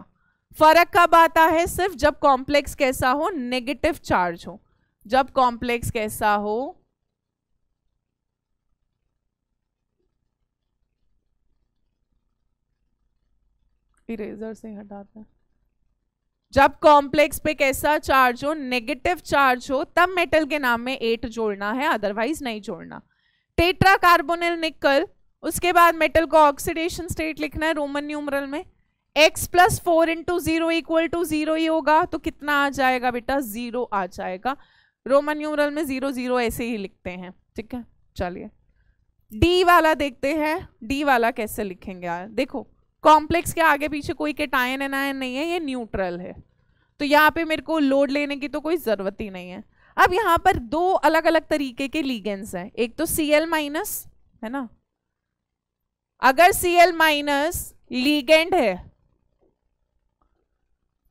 फर्क कब आता है सिर्फ जब कॉम्प्लेक्स कैसा हो नेगेटिव चार्ज हो जब कॉम्प्लेक्स कैसा हो इरेजर से हटाते हैं जब कॉम्प्लेक्स पे कैसा चार्ज हो नेगेटिव चार्ज हो तब मेटल के नाम में एट जोड़ना है अदरवाइज नहीं जोड़ना टेट्रा कार्बोनिल निकल उसके बाद मेटल को ऑक्सीडेशन स्टेट लिखना है रोमन न्यूमरल में x plus four into zero equal to zero ही होगा तो कितना आ जाएगा बेटा जीरो आ जाएगा रोमन न्यूमरल में जीरो जीरो ऐसे ही लिखते हैं ठीक है चलिए डी वाला देखते हैं डी वाला कैसे लिखेंगे यार देखो कॉम्प्लेक्स के आगे पीछे कोई केटायन एनायन नहीं है ये न्यूट्रल है तो यहाँ पे मेरे को लोड लेने की तो कोई ज़रूरत ही नहीं है अब यहाँ पर दो अलग अलग तरीके के लीगेंस हैं एक तो सी एल माइनस है ना अगर सी एल माइनस लीगेंड है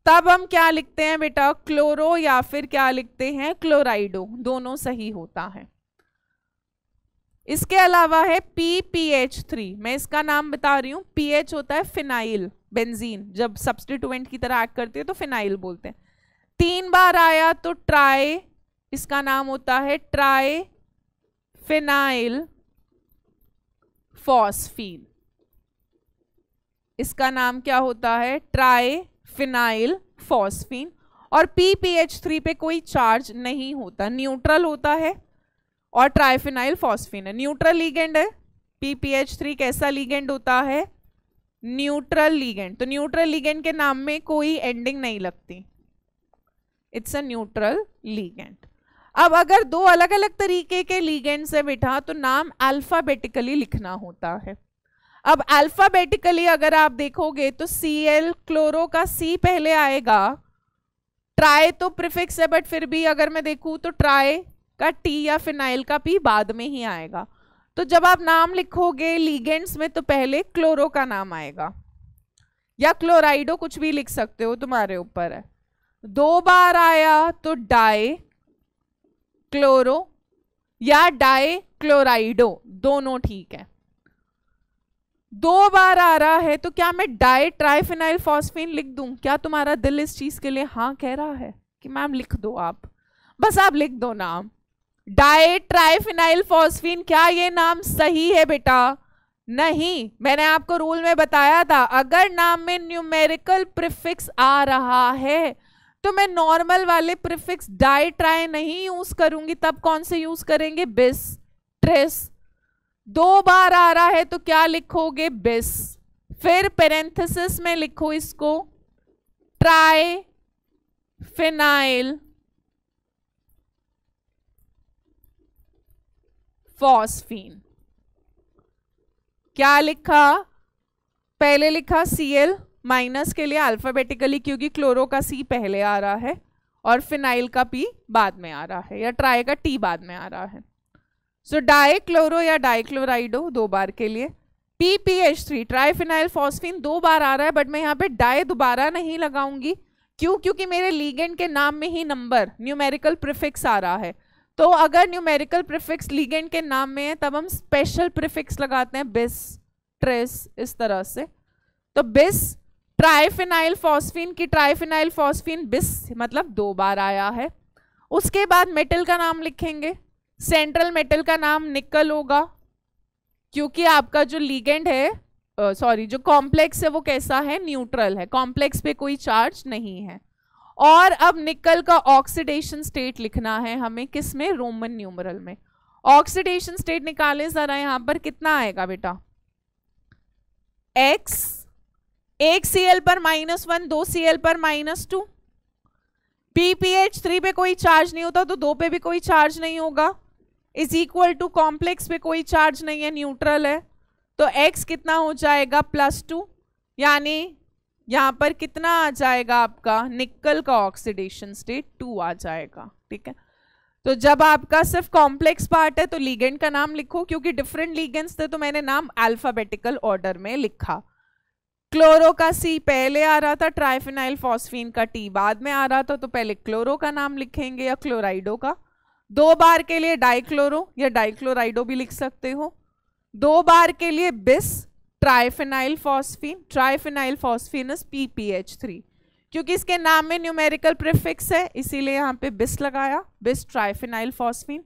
तब हम क्या लिखते हैं बेटा क्लोरो या फिर क्या लिखते हैं क्लोराइडो दोनों सही होता है इसके अलावा है पी पी एच थ्री मैं इसका नाम बता रही हूँ पी एच होता है फिनाइल बेंजीन जब सब्सटीट्यूएंट की तरह एक्ट करती है तो फिनाइल बोलते हैं तीन बार आया तो ट्राई इसका नाम होता है ट्राई फिनाइल फॉस्फीन इसका नाम क्या होता है ट्राई फिनाइल फॉस्फीन और पी पी एच थ्री पे कोई चार्ज नहीं होता न्यूट्रल होता है और ट्राइफिनाइल फॉस्फिन है न्यूट्रल लीगेंड है एच थ्री कैसा लीगेंड होता है न्यूट्रल लीगेंड तो न्यूट्रल लीगेंड के नाम में कोई एंडिंग नहीं लगती इट्स अ न्यूट्रल लीगेंड अब अगर दो अलग अलग तरीके के लीगेंड से बिठा तो नाम अल्फ़ाबेटिकली लिखना होता है अब अल्फ़ाबेटिकली अगर आप देखोगे तो सी एल क्लोरो का सी पहले आएगा ट्राई तो प्रिफिक्स है बट फिर भी अगर मैं देखूँ तो ट्राई का टी या फिनाइल का पी बाद में ही आएगा तो जब आप नाम लिखोगे लीगेंट्स में तो पहले क्लोरो का नाम आएगा या क्लोराइडो कुछ भी लिख सकते हो तुम्हारे ऊपर है दो बार आया तो डाए क्लोरो या डाए क्लोराइडो दोनों ठीक है दो बार आ रहा है तो क्या मैं डाई ट्राइफिनाइल फॉस्फिन लिख दूं क्या तुम्हारा दिल इस चीज़ के लिए हाँ कह रहा है कि मैम लिख दो आप बस आप लिख दो नाम डाई ट्राइफिनाइल फॉस्फीन क्या ये नाम सही है बेटा नहीं मैंने आपको रूल में बताया था अगर नाम में न्यूमेरिकल प्रिफिक्स आ रहा है तो मैं नॉर्मल वाले प्रिफिक्स डाई ट्राई नहीं यूज करूंगी तब कौन से यूज करेंगे बिस ट्रेस दो बार आ रहा है तो क्या लिखोगे बिस फिर पेरेंथिस में लिखो इसको ट्राई फिनाइल फॉस्फीन क्या लिखा पहले लिखा सी एल माइनस के लिए अल्फाबेटिकली क्योंकि क्लोरो का सी पहले आ रहा है और फिनाइल का पी बाद में आ रहा है या ट्राई का टी बाद में आ रहा है सो so, डाइक्लोरो या डाइक्लोराइडो दो बार के लिए P P H three triphenyl phosphine दो बार आ रहा है बट मैं यहाँ पे डाई दोबारा नहीं लगाऊंगी क्यों क्योंकि मेरे लीगेंड के नाम में ही नंबर न्यूमेरिकल प्रिफिक्स आ रहा है तो अगर न्यूमेरिकल प्रिफिक्स लीगेंड के नाम में है तब हम स्पेशल प्रिफिक्स लगाते हैं बिस ट्रेस इस तरह से तो बिस ट्राइफिनाइल फॉस्फिन की ट्राइफिनाइल फॉस्फिन बिस मतलब दो बार आया है उसके बाद मेटल का नाम लिखेंगे सेंट्रल मेटल का नाम निकल होगा क्योंकि आपका जो लीगेंड है सॉरी uh, जो कॉम्प्लेक्स है वो कैसा है न्यूट्रल है कॉम्प्लेक्स पे कोई चार्ज नहीं है और अब निकल का ऑक्सीडेशन स्टेट लिखना है हमें किस में रोमन न्यूमरल में ऑक्सीडेशन स्टेट निकाले जरा यहां पर कितना आएगा बेटा एक्स एक सी एल पर माइनस वन दो सी एल पर minus two P P H three पे कोई चार्ज नहीं होता तो दो पे भी कोई चार्ज नहीं होगा इज इक्वल टू कॉम्प्लेक्स पे कोई चार्ज नहीं है न्यूट्रल है तो एक्स कितना हो जाएगा प्लस टू यानी यहाँ पर कितना आ जाएगा आपका निकल का ऑक्सीडेशन स्टेट टू आ जाएगा ठीक है तो जब आपका सिर्फ कॉम्प्लेक्स पार्ट है तो लीगेंट का नाम लिखो क्योंकि डिफरेंट लीगेंट्स थे तो मैंने नाम अल्फाबेटिकल ऑर्डर में लिखा क्लोरो का सी पहले आ रहा था ट्राइफिनाइल फॉस्फीन का टी बाद में आ रहा था तो पहले क्लोरो का नाम लिखेंगे या क्लोराइडो का दो बार के लिए डाइक्लोरो या डाइक्लोराइडो भी लिख सकते हो दो बार के लिए bis triphenyl phosphine triphenyl phosphine is P P H three क्योंकि इसके नाम में न्यूमेरिकल प्रिफिक्स है इसीलिए यहाँ पे बिस लगाया बिस ट्राइफिनाइल फॉस्फीन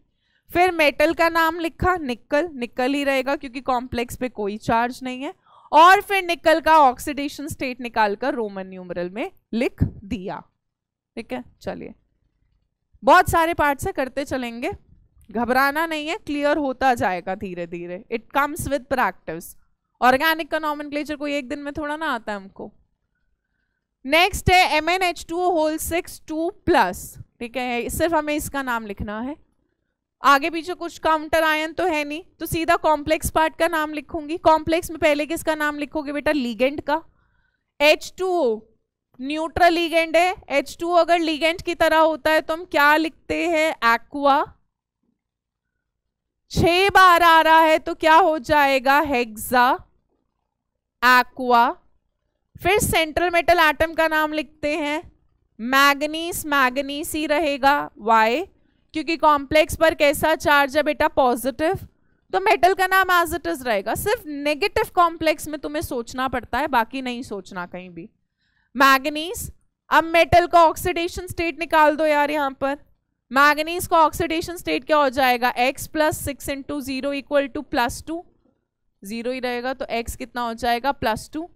फिर मेटल का नाम लिखा निकल निकल ही रहेगा क्योंकि कॉम्प्लेक्स पे कोई चार्ज नहीं है और फिर निकल का ऑक्सीडेशन स्टेट निकाल कर रोमन न्यूमरल में लिख दिया ठीक है चलिए बहुत सारे पार्ट से करते चलेंगे घबराना नहीं है क्लियर होता जाएगा धीरे धीरे it comes with practice organic का नॉमन कोई एक दिन में थोड़ा ना आता है हमको नेक्स्ट है M N H two whole six two plus ठीक है सिर्फ हमें इसका नाम लिखना है आगे पीछे कुछ काउंटर आयन तो है नहीं तो सीधा कॉम्प्लेक्स पार्ट का नाम लिखूंगी कॉम्प्लेक्स में पहले किसका नाम लिखोगे बेटा लीगेंट का एच टू न्यूट्रल लीगेंड है एच टू अगर लीगेंट की तरह होता है तो हम क्या लिखते हैं एक्वा छ बार आ रहा है तो क्या हो जाएगा हेग्जा एक्वा फिर सेंट्रल मेटल एटम का नाम लिखते हैं मैगनीस मैगनीस ही रहेगा वाई क्योंकि कॉम्प्लेक्स पर कैसा चार्ज है बेटा पॉजिटिव तो मेटल का नाम एज इट इज रहेगा सिर्फ नेगेटिव कॉम्प्लेक्स में तुम्हें सोचना पड़ता है बाकी नहीं सोचना कहीं भी मैगनीस अब मेटल का ऑक्सीडेशन स्टेट निकाल दो यार यहाँ पर मैगनीस का ऑक्सीडेशन स्टेट क्या हो जाएगा x plus six into zero equal to plus two zero ही रहेगा तो एक्स कितना हो जाएगा प्लस टू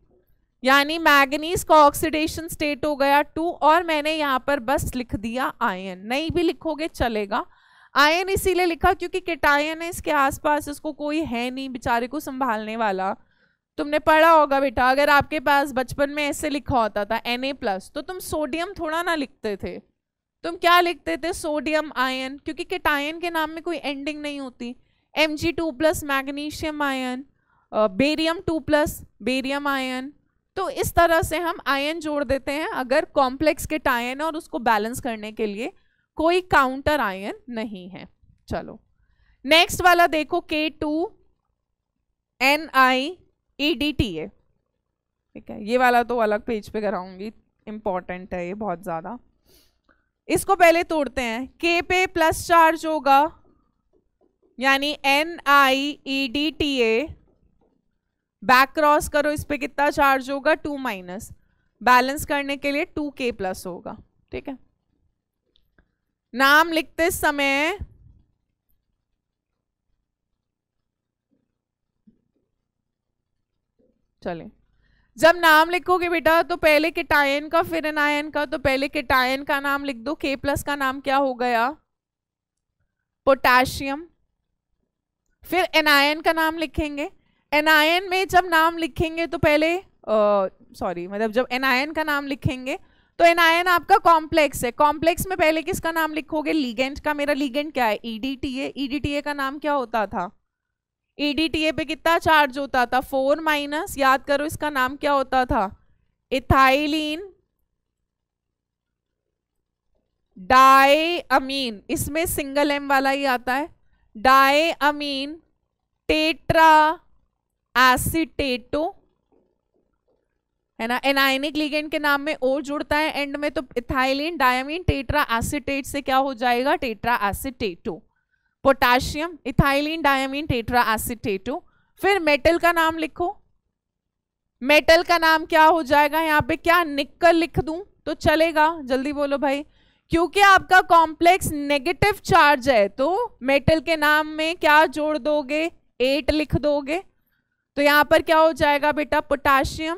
यानी मैगनीज का ऑक्सीडेशन स्टेट हो गया टू और मैंने यहाँ पर बस लिख दिया आयन नहीं भी लिखोगे चलेगा आयन इसीलिए लिखा क्योंकि किटायन है इसके आसपास इसको कोई है नहीं बेचारे को संभालने वाला तुमने पढ़ा होगा बेटा अगर आपके पास बचपन में ऐसे लिखा होता था एन प्लस तो तुम सोडियम थोड़ा ना लिखते थे तुम क्या लिखते थे सोडियम आयन क्योंकि किटायन के नाम में कोई एंडिंग नहीं होती M G two plus magnesium ion barium two plus barium ion तो इस तरह से हम आयन जोड़ देते हैं अगर कॉम्प्लेक्स के टायन और उसको बैलेंस करने के लिए कोई काउंटर आयन नहीं है चलो नेक्स्ट वाला देखो K two N I E D T A ठीक है ये वाला तो अलग पेज पे कराऊंगी इम्पॉर्टेंट है ये बहुत ज़्यादा इसको पहले तोड़ते हैं के पे प्लस चार्ज होगा यानी N I E D T A back cross करो इस पर कितना चार्ज होगा टू माइनस बैलेंस करने के लिए टू के प्लस होगा ठीक है नाम लिखते समय चले जब नाम लिखोगे बेटा तो पहले किटायन का फिर एनायन का तो पहले किटायन का नाम लिख दो के प्लस का नाम क्या हो गया पोटाशियम फिर एनायन का नाम लिखेंगे एनायन में जब नाम लिखेंगे तो पहले सॉरी मतलब जब एनायन का नाम लिखेंगे तो एन आपका कॉम्प्लेक्स है कॉम्प्लेक्स में पहले किसका नाम लिखोगे लीगेंट का मेरा लीगेंट क्या है टी e ए e का नाम क्या होता था ए e पे कितना चार्ज होता था फोर माइनस याद करो इसका नाम क्या होता था इथाइलिन डाई अमीन इसमें सिंगल एम वाला ही आता है डाई अमीन टेट्रा एसिटेटो है ना एनाइनिक लिगेंड के नाम में और जुड़ता है एंड में तो इथाइलिन डायमिन टेट्रा एसिटेट से क्या हो जाएगा tetra acetato potassium ethylene diamine tetra acetato फिर मेटल का नाम लिखो मेटल का नाम क्या हो जाएगा यहाँ पे क्या निकल लिख दूं तो चलेगा जल्दी बोलो भाई क्योंकि आपका कॉम्प्लेक्स नेगेटिव चार्ज है तो मेटल के नाम में क्या जोड़ दोगे एट लिख दोगे तो यहाँ पर क्या हो जाएगा बेटा potassium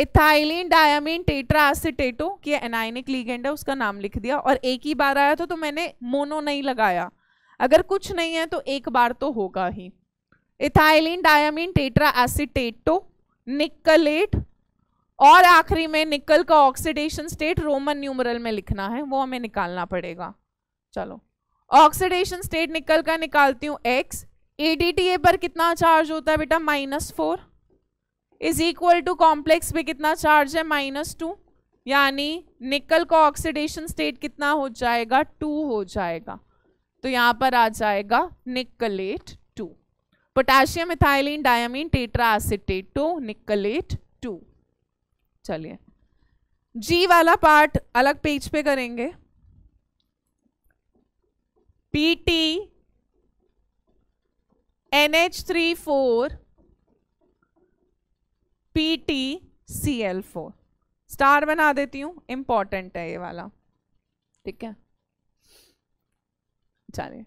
ethylene diamine tetra acetato कि एनाइनिक लीगेंड है उसका नाम लिख दिया और एक ही बार आया था तो मैंने मोनो नहीं लगाया अगर कुछ नहीं है तो एक बार तो होगा ही इथाइलिन डायामिन टेट्रा एसिटेटो निकलेट और आखिरी में निकल का ऑक्सीडेशन स्टेट रोमन न्यूमरल में लिखना है वो हमें निकालना पड़ेगा चलो ऑक्सीडेशन स्टेट निकल का निकालती हूँ एक्स ए टी ए पर कितना चार्ज होता है बेटा minus four is equal to complex पे कितना चार्ज है माइनस टू यानी निकल का ऑक्सीडेशन स्टेट कितना हो जाएगा टू हो जाएगा तो यहाँ पर आ जाएगा nickelate two potassium ethylene diamine tetra two nickelate two चलिए जी वाला पार्ट अलग पेज पे करेंगे P T N H three four P T C L four star बना देती हूँ इम्पॉर्टेंट है ये वाला ठीक है चलिए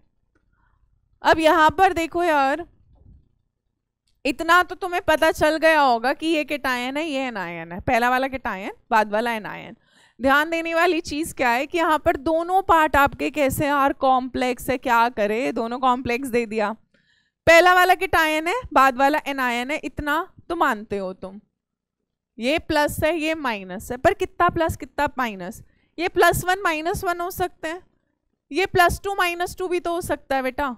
अब यहाँ पर देखो यार इतना तो तुम्हें पता चल गया होगा कि ये केटायन है ये एनायन है पहला वाला केटायन बाद वाला एनायन ध्यान देने वाली चीज़ क्या है कि यहाँ पर दोनों पार्ट आपके कैसे और कॉम्प्लेक्स है क्या करे दोनों कॉम्प्लेक्स दे दिया पहला वाला किट आयन है बाद वाला एनायन है इतना तो मानते हो तुम ये प्लस है ये माइनस है पर कितना प्लस कितना माइनस ये प्लस वन माइनस वन हो सकते हैं ये प्लस टू माइनस टू भी तो हो सकता है बेटा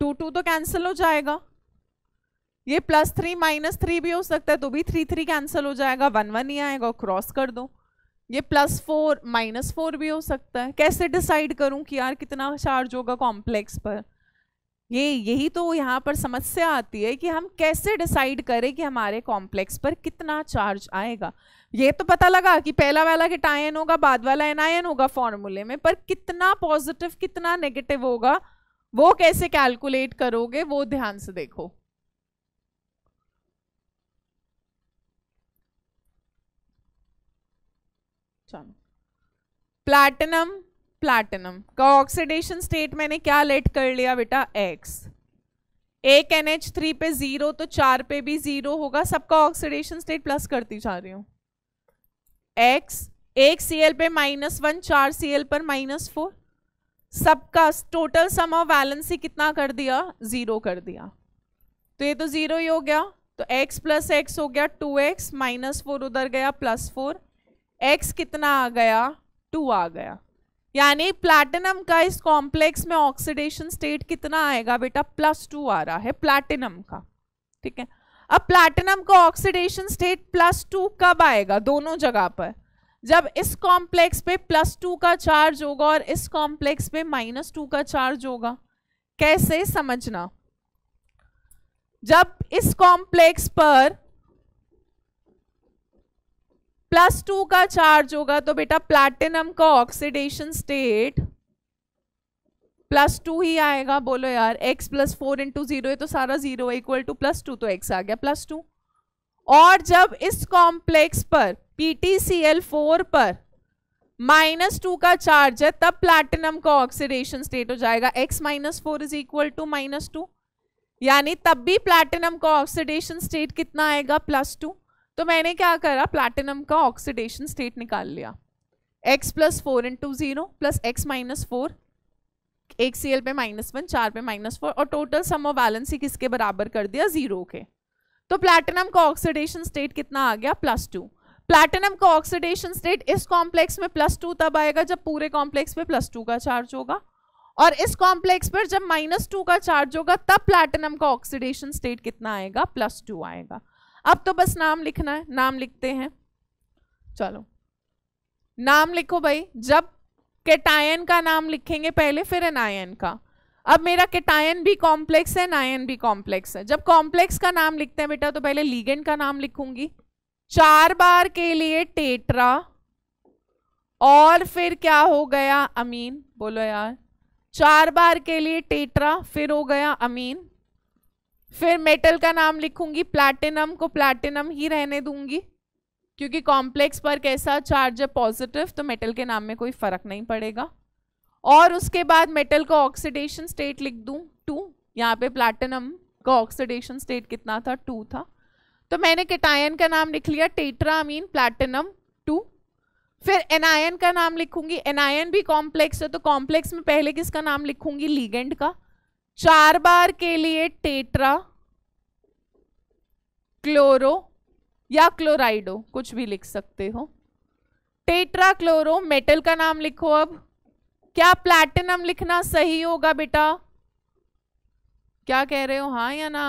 टू टू तो कैंसिल हो जाएगा ये प्लस थ्री माइनस थ्री भी हो सकता है तो भी थ्री थ्री कैंसिल हो जाएगा वन वन ही आएगा क्रॉस कर दो ये प्लस फोर माइनस फोर भी हो सकता है कैसे डिसाइड करूं कि यार कितना चार्ज होगा कॉम्प्लेक्स पर ये यही तो यहाँ पर समस्या आती है कि हम कैसे डिसाइड करें कि हमारे कॉम्प्लेक्स पर कितना चार्ज आएगा ये तो पता लगा कि पहला वाला किट आयन होगा बाद वाला एनायन होगा फॉर्मूले में पर कितना पॉजिटिव कितना नेगेटिव होगा वो कैसे कैलकुलेट करोगे वो ध्यान से देखो चलो प्लैटिनम प्लैटिनम का ऑक्सीडेशन स्टेट मैंने क्या लेट कर लिया बेटा एक्स एक एन एच थ्री पे जीरो तो चार पे भी जीरो होगा सबका ऑक्सीडेशन स्टेट प्लस करती जा रही हूँ एक्स एक सी एल पे माइनस वन चार सी एल पर माइनस फोर सबका टोटल सम ऑफ वैलेंसी कितना कर दिया ज़ीरो कर दिया तो ये तो ज़ीरो ही हो गया तो x प्लस एक्स हो गया टू एक्स माइनस फोर उधर गया प्लस फोर एक्स कितना आ गया टू आ गया यानी प्लैटिनम का इस कॉम्प्लेक्स में ऑक्सीडेशन स्टेट कितना आएगा बेटा प्लस टू आ रहा है प्लैटिनम का ठीक है अब प्लैटिनम का ऑक्सीडेशन स्टेट प्लस टू कब आएगा दोनों जगह पर जब इस कॉम्प्लेक्स पे प्लस टू का चार्ज होगा और इस कॉम्प्लेक्स पे माइनस टू का चार्ज होगा कैसे समझना जब इस कॉम्प्लेक्स पर प्लस टू का चार्ज होगा तो बेटा प्लैटिनम का ऑक्सीडेशन स्टेट प्लस टू ही आएगा बोलो यार x plus four into zero तो सारा zero equal to plus two तो एक्स आ गया प्लस टू और जब इस कॉम्प्लेक्स पर पीटीसीएल फोर पर माइनस टू का चार्ज है तब प्लैटिनम का ऑक्सीडेशन स्टेट हो जाएगा x minus four is equal to minus two यानी तब भी प्लैटिनम का ऑक्सीडेशन स्टेट कितना आएगा प्लस टू तो मैंने क्या करा प्लैटिनम का ऑक्सीडेशन स्टेट निकाल लिया x plus four into zero plus x minus four एक सी एल पे माइनस वन चार पे माइनस फोर और टोटल सम ऑफ बैलेंस ही किसके बराबर कर दिया जीरो के तो प्लैटिनम का ऑक्सीडेशन स्टेट कितना आ गया प्लस टू प्लैटिनम का ऑक्सीडेशन स्टेट इस कॉम्प्लेक्स में प्लस टू तब आएगा जब पूरे कॉम्प्लेक्स पे प्लस टू का चार्ज होगा और इस कॉम्प्लेक्स पर जब माइनस टू का चार्ज होगा तब प्लैटिनम का ऑक्सीडेशन स्टेट कितना आएगा प्लस टू आएगा अब तो बस नाम लिखना है नाम लिखते हैं चलो नाम लिखो भाई जब केटायन का नाम लिखेंगे पहले फिर एनायन का अब मेरा केटायन भी कॉम्प्लेक्स है नायन भी कॉम्प्लेक्स है जब कॉम्प्लेक्स का नाम लिखते हैं बेटा तो पहले लीगेंड का नाम लिखूंगी चार बार के लिए टेट्रा और फिर क्या हो गया अमीन बोलो यार चार बार के लिए टेट्रा फिर हो गया अमीन फिर मेटल का नाम लिखूंगी प्लैटिनम को प्लैटिनम ही रहने दूंगी क्योंकि कॉम्प्लेक्स पर कैसा चार्ज है पॉजिटिव तो मेटल के नाम में कोई फ़र्क नहीं पड़ेगा और उसके बाद मेटल का ऑक्सीडेशन स्टेट लिख दूँ टू यहाँ पे प्लैटिनम का ऑक्सीडेशन स्टेट कितना था टू था तो मैंने केटायन का नाम लिख लिया टेट्रामीन प्लैटिनम टू फिर एनायन का नाम लिखूंगी एनायन भी कॉम्प्लेक्स है तो कॉम्प्लेक्स में पहले किसका नाम लिखूंगी लीगेंड का चार बार के लिए टेट्रा क्लोरो या क्लोराइडो कुछ भी लिख सकते हो टेट्रा क्लोरो मेटल का नाम लिखो अब क्या प्लैटिनम लिखना सही होगा बेटा क्या कह रहे हो हाँ या ना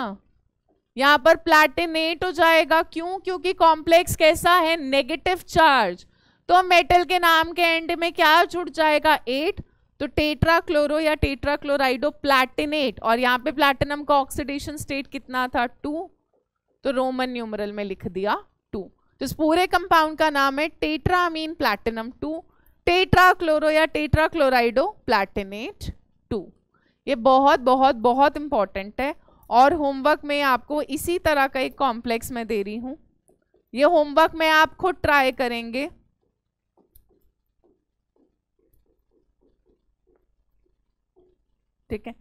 यहाँ पर प्लैटिनेट हो जाएगा क्यों क्योंकि कॉम्प्लेक्स कैसा है नेगेटिव चार्ज तो मेटल के नाम के एंड में क्या जुड़ जाएगा एट तो टेट्राक्लोरो या टेट्राक्लोराइडो प्लैटिनेट और यहाँ पे प्लैटिनम का ऑक्सीडेशन स्टेट कितना था टू तो रोमन न्यूमरल में लिख दिया टू तो इस पूरे कंपाउंड का नाम है टेट्रामीन प्लैटिनम टू टेट्राक्लोरो या टेट्राक्लोराइडो प्लैटिनेट टू ये बहुत बहुत बहुत इंपॉर्टेंट है और होमवर्क में आपको इसी तरह का एक कॉम्प्लेक्स मैं दे रही हूँ ये होमवर्क में आप खुद ट्राई करेंगे ठीक है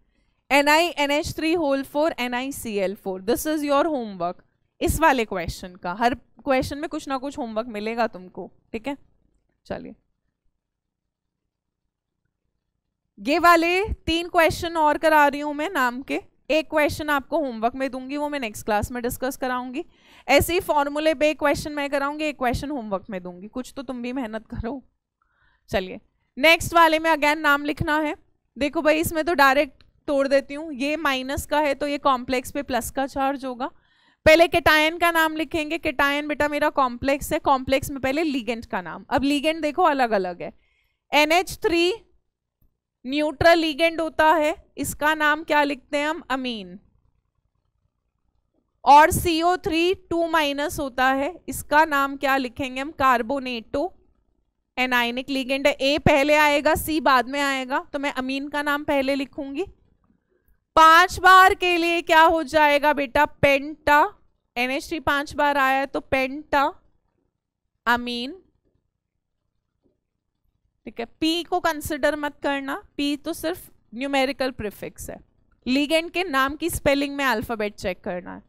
N I N H three whole four N I C L four this is your homework इस वाले क्वेश्चन का हर क्वेश्चन में कुछ ना कुछ होमवर्क मिलेगा तुमको ठीक है चलिए ये वाले तीन क्वेश्चन और करा रही हूं मैं नाम के एक क्वेश्चन आपको होमवर्क में दूंगी वो मैं नेक्स्ट क्लास में डिस्कस कराऊंगी ऐसे ही फॉर्मूले पे एक क्वेश्चन मैं कराऊंगी एक क्वेश्चन होमवर्क में दूंगी कुछ तो तुम भी मेहनत करो चलिए नेक्स्ट वाले में अगेन नाम लिखना है देखो भाई इसमें तो डायरेक्ट तोड़ देती हूँ ये माइनस का है तो ये कॉम्प्लेक्स पे प्लस का चार्ज होगा पहले केटायन का नाम लिखेंगे केटायन बेटा मेरा कॉम्प्लेक्स है कॉम्प्लेक्स में पहले लीगेंट का नाम अब लीगेंट देखो अलग अलग है N H three neutral ligand होता है इसका नाम क्या लिखते हैं हम अमीन और CO3 टू माइनस होता है इसका नाम क्या लिखेंगे हम कार्बोनेटो एनाइनिक लिगेंड ए पहले आएगा सी बाद में आएगा तो मैं अमीन का नाम पहले लिखूंगी पांच बार के लिए क्या हो जाएगा बेटा पेंटा एच थ्री पांच बार आया है तो पेंटा अमीन ठीक है पी को कंसिडर मत करना पी तो सिर्फ न्यूमेरिकल प्रिफिक्स है लीगेंड के नाम की स्पेलिंग में अल्फाबेट चेक करना है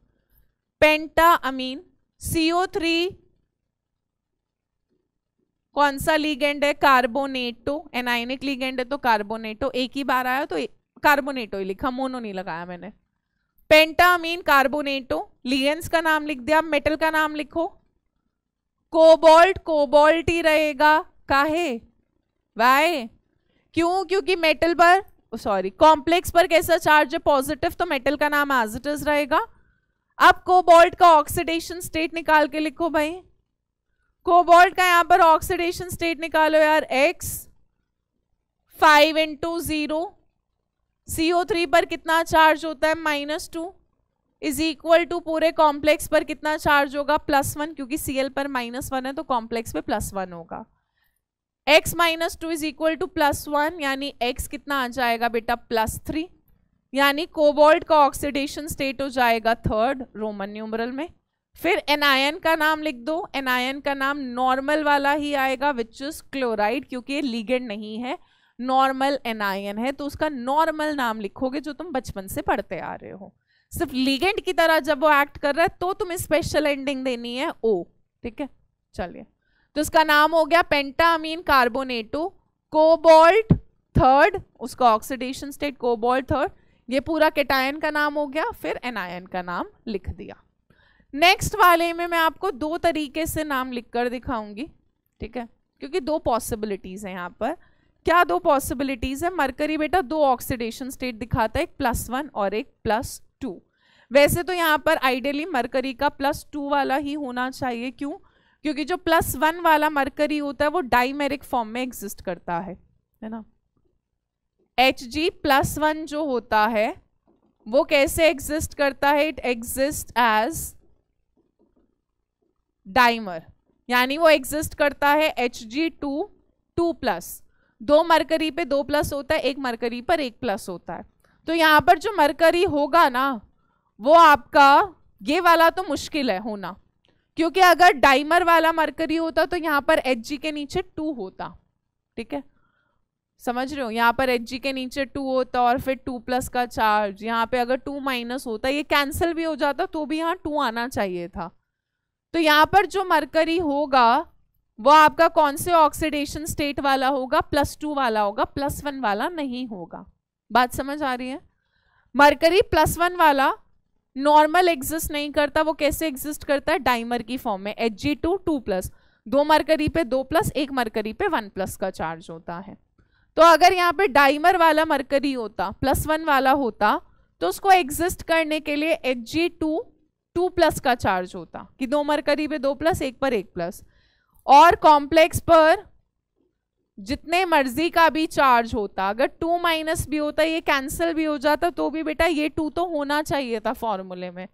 पेंटा अमीन सीओ थ्री कौन सा लीगेंड है कार्बोनेटो एनाइनिक लीगेंड है तो कार्बोनेटो एक ही बार आया तो कार्बोनेटो ही लिखा मोनो नहीं लगाया मैंने पेंटामीन कार्बोनेटो लियंस का नाम लिख दिया मेटल का नाम लिखो कोबोल्ट कोबोल्ट ही रहेगा काहे वाय क्यों क्योंकि मेटल पर सॉरी कॉम्प्लेक्स पर कैसा चार्ज है पॉजिटिव तो मेटल का नाम एज इट इज रहेगा अब कोबोल्ट का ऑक्सीडेशन स्टेट निकाल के लिखो भाई कोबोल्ट का यहाँ पर ऑक्सीडेशन स्टेट निकालो यार x five into zero C O three पर कितना चार्ज होता है minus two is equal to पूरे कॉम्प्लेक्स पर कितना चार्ज होगा प्लस वन क्योंकि सी एल पर माइनस वन है तो कॉम्प्लेक्स पे प्लस वन होगा x minus two is equal to plus one यानी एक्स कितना आ जाएगा बेटा प्लस थ्री यानी कोबोल्ट का ऑक्सीडेशन स्टेट हो जाएगा थर्ड रोमन न्यूमरल में फिर एनायन का नाम लिख दो एनायन का नाम नॉर्मल वाला ही आएगा विच इज क्लोराइड क्योंकि ये लीगेंड नहीं है नॉर्मल एनायन है तो उसका नॉर्मल नाम लिखोगे जो तुम बचपन से पढ़ते आ रहे हो सिर्फ लीगेंड की तरह जब वो एक्ट कर रहा है तो तुम्हें स्पेशल एंडिंग देनी है ओ ठीक है चलिए तो उसका नाम हो गया पेंटामीन कार्बोनेटो कोबोल्ट थर्ड उसका ऑक्सीडेशन स्टेट कोबोल्ट थर्ड ये पूरा केटायन का नाम हो गया फिर एनायन का नाम लिख दिया नेक्स्ट वाले में मैं आपको दो तरीके से नाम लिख कर दिखाऊंगी ठीक है क्योंकि दो पॉसिबिलिटीज़ हैं यहाँ पर क्या दो पॉसिबिलिटीज़ है मरकरी बेटा दो ऑक्सीडेशन स्टेट दिखाता है एक प्लस वन और एक प्लस टू वैसे तो यहाँ पर आइडियली मरकरी का प्लस टू वाला ही होना चाहिए क्यों क्योंकि जो प्लस वन वाला मरकरी होता है वो डाइमेरिक फॉर्म में एग्जिस्ट करता है है ना एच जी प्लस वन जो होता है वो कैसे एग्जिस्ट करता है इट एग्जिस्ट एज डाइमर यानी वो एग्जिस्ट करता है H G two two plus दो मरकरी पे दो प्लस होता है एक मरकरी पर एक प्लस होता है तो यहाँ पर जो मरकरी होगा ना वो आपका ये वाला तो मुश्किल है होना क्योंकि अगर डाइमर वाला मरकरी होता तो यहाँ पर एच जी के नीचे टू होता ठीक है समझ रहे हो यहाँ पर एच जी के नीचे टू होता और फिर टू प्लस का चार्ज यहाँ पे अगर टू माइनस होता ये कैंसिल भी हो जाता तो भी यहाँ टू आना चाहिए था तो यहाँ पर जो मरकरी होगा वो आपका कौन से ऑक्सीडेशन स्टेट वाला होगा प्लस टू वाला होगा प्लस वन वाला नहीं होगा बात समझ आ रही है मरकरी प्लस वन वाला नॉर्मल एग्जिस्ट नहीं करता वो कैसे एग्जिस्ट करता है डाइमर की फॉर्म में H G two two plus दो मरकरी पे दो प्लस एक मरकरी पे वन प्लस का चार्ज होता है तो अगर यहाँ पे डाइमर वाला मरकरी होता प्लस वन वाला होता तो उसको एग्जिस्ट करने के लिए H G two two plus का चार्ज होता कि दो मरकरी पे दो प्लस एक पर एक प्लस और कॉम्प्लेक्स पर जितने मर्जी का भी चार्ज होता अगर टू माइनस भी होता ये कैंसिल भी हो जाता तो भी बेटा ये टू तो होना चाहिए था फॉर्मूले में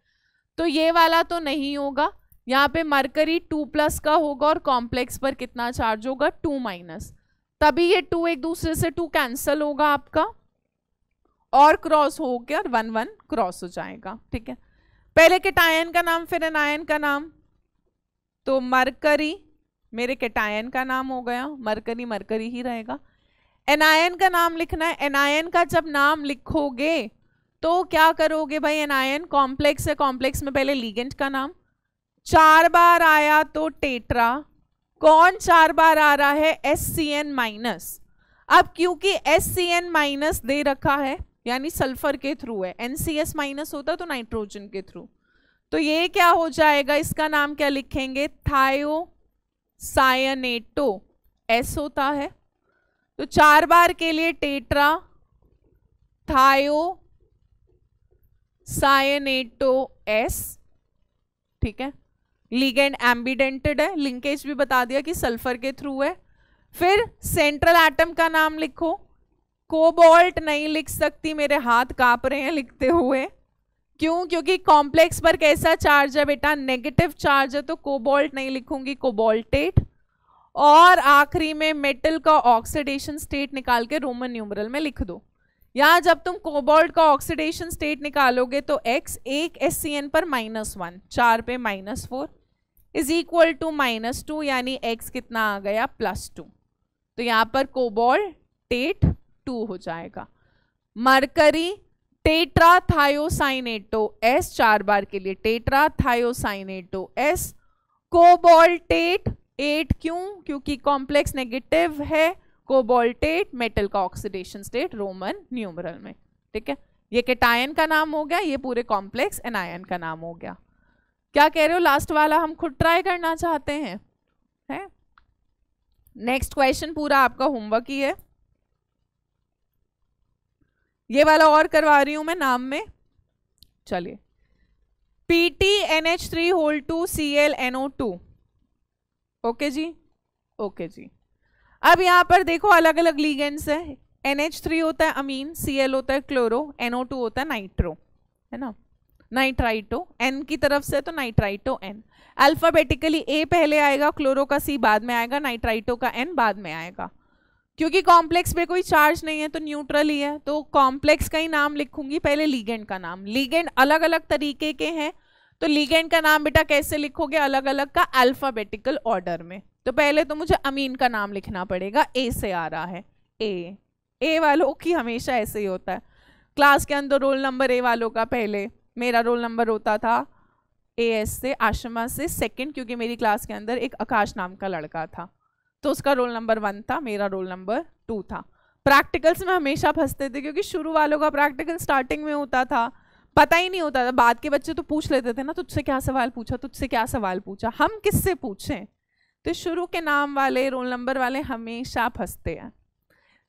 तो ये वाला तो नहीं होगा यहाँ पे मरकरी टू प्लस का होगा और कॉम्प्लेक्स पर कितना चार्ज होगा टू माइनस तभी ये टू एक दूसरे से टू कैंसिल होगा आपका और क्रॉस हो गया और वन वन क्रॉस हो जाएगा ठीक है पहले केटायन का नाम फिर एनायन का नाम तो मरकरी मेरे केटायन का नाम हो गया मरकरी मरकरी ही रहेगा एनायन का नाम लिखना है एनायन का जब नाम लिखोगे तो क्या करोगे भाई एनायन कॉम्प्लेक्स है कॉम्प्लेक्स में पहले लीगेंट का नाम चार बार आया तो टेट्रा कौन चार बार आ रहा है एस सी एन माइनस अब क्योंकि एस सी एन माइनस दे रखा है यानी सल्फर के थ्रू है एन माइनस होता तो नाइट्रोजन के थ्रू तो ये क्या हो जाएगा इसका नाम क्या लिखेंगे थायो साइनेटो एस होता है तो चार बार के लिए टेट्रा थायो सायनेटो एस ठीक है लिगेंड एम्बिडेंटेड है लिंकेज भी बता दिया कि सल्फर के थ्रू है फिर सेंट्रल एटम का नाम लिखो कोबोल्ट नहीं लिख सकती मेरे हाथ काँप रहे हैं लिखते हुए क्यों क्योंकि कॉम्प्लेक्स पर कैसा चार्ज है बेटा नेगेटिव चार्ज है तो कोबोल्ट नहीं लिखूंगी कोबोल्टेट और आखिरी में मेटल का ऑक्सीडेशन स्टेट निकाल के रोमन न्यूमरल में लिख दो यहाँ जब तुम कोबोल्ट का ऑक्सीडेशन स्टेट निकालोगे तो x एक एस पर माइनस वन चार पे minus four is equal to minus two यानी x कितना आ गया प्लस टू तो यहाँ पर कोबोल्टेट टू हो जाएगा मरकरी थायोसाइनेटो एस चार बार के लिए टेट्रा थायोसाइनेटो एस कोबोल्टेट एट क्यों क्योंकि कॉम्प्लेक्स नेगेटिव है कोबोल्टेट मेटल का ऑक्सीडेशन स्टेट रोमन न्यूमरल में ठीक है ये केटायन का नाम हो गया ये पूरे कॉम्प्लेक्स एनायन का नाम हो गया क्या कह रहे हो लास्ट वाला हम खुद ट्राई करना चाहते हैं है नेक्स्ट क्वेश्चन पूरा आपका होमवर्क ही है ये वाला और करवा रही हूँ मैं नाम में चलिए P T N H three whole two C L N O two okay जी ओके जी अब यहाँ पर देखो अलग अलग लीगेंड्स है एन एच थ्री होता है अमीन सी एल होता है क्लोरो एन ओ टू होता है नाइट्रो है ना नाइट्राइटो एन की तरफ से तो नाइट्राइटो एन अल्फ़ाबेटिकली ए पहले आएगा क्लोरो का सी बाद में आएगा नाइट्राइटो का एन बाद में आएगा क्योंकि कॉम्प्लेक्स पे कोई चार्ज नहीं है तो न्यूट्रल ही है तो कॉम्प्लेक्स का ही नाम लिखूंगी पहले लीगेंड का नाम लीगेंड अलग अलग तरीके के हैं तो लीगेंड का नाम बेटा कैसे लिखोगे अलग अलग का अल्फ़ाबेटिकल ऑर्डर में तो पहले तो मुझे अमीन का नाम लिखना पड़ेगा ए से आ रहा है ए ए वालों की हमेशा ऐसे ही होता है क्लास के अंदर रोल नंबर ए वालों का पहले मेरा रोल नंबर होता था ए एस से आशमा से सेकंड क्योंकि मेरी क्लास के अंदर एक आकाश नाम का लड़का था तो उसका रोल नंबर वन था मेरा रोल नंबर टू था प्रैक्टिकल्स में हमेशा फंसते थे क्योंकि शुरू वालों का प्रैक्टिकल स्टार्टिंग में होता था पता ही नहीं होता था बाद के बच्चे तो पूछ लेते थे ना तुझसे क्या सवाल पूछा तुझसे क्या सवाल पूछा हम किससे पूछें तो शुरू के नाम वाले रोल नंबर वाले हमेशा फंसते हैं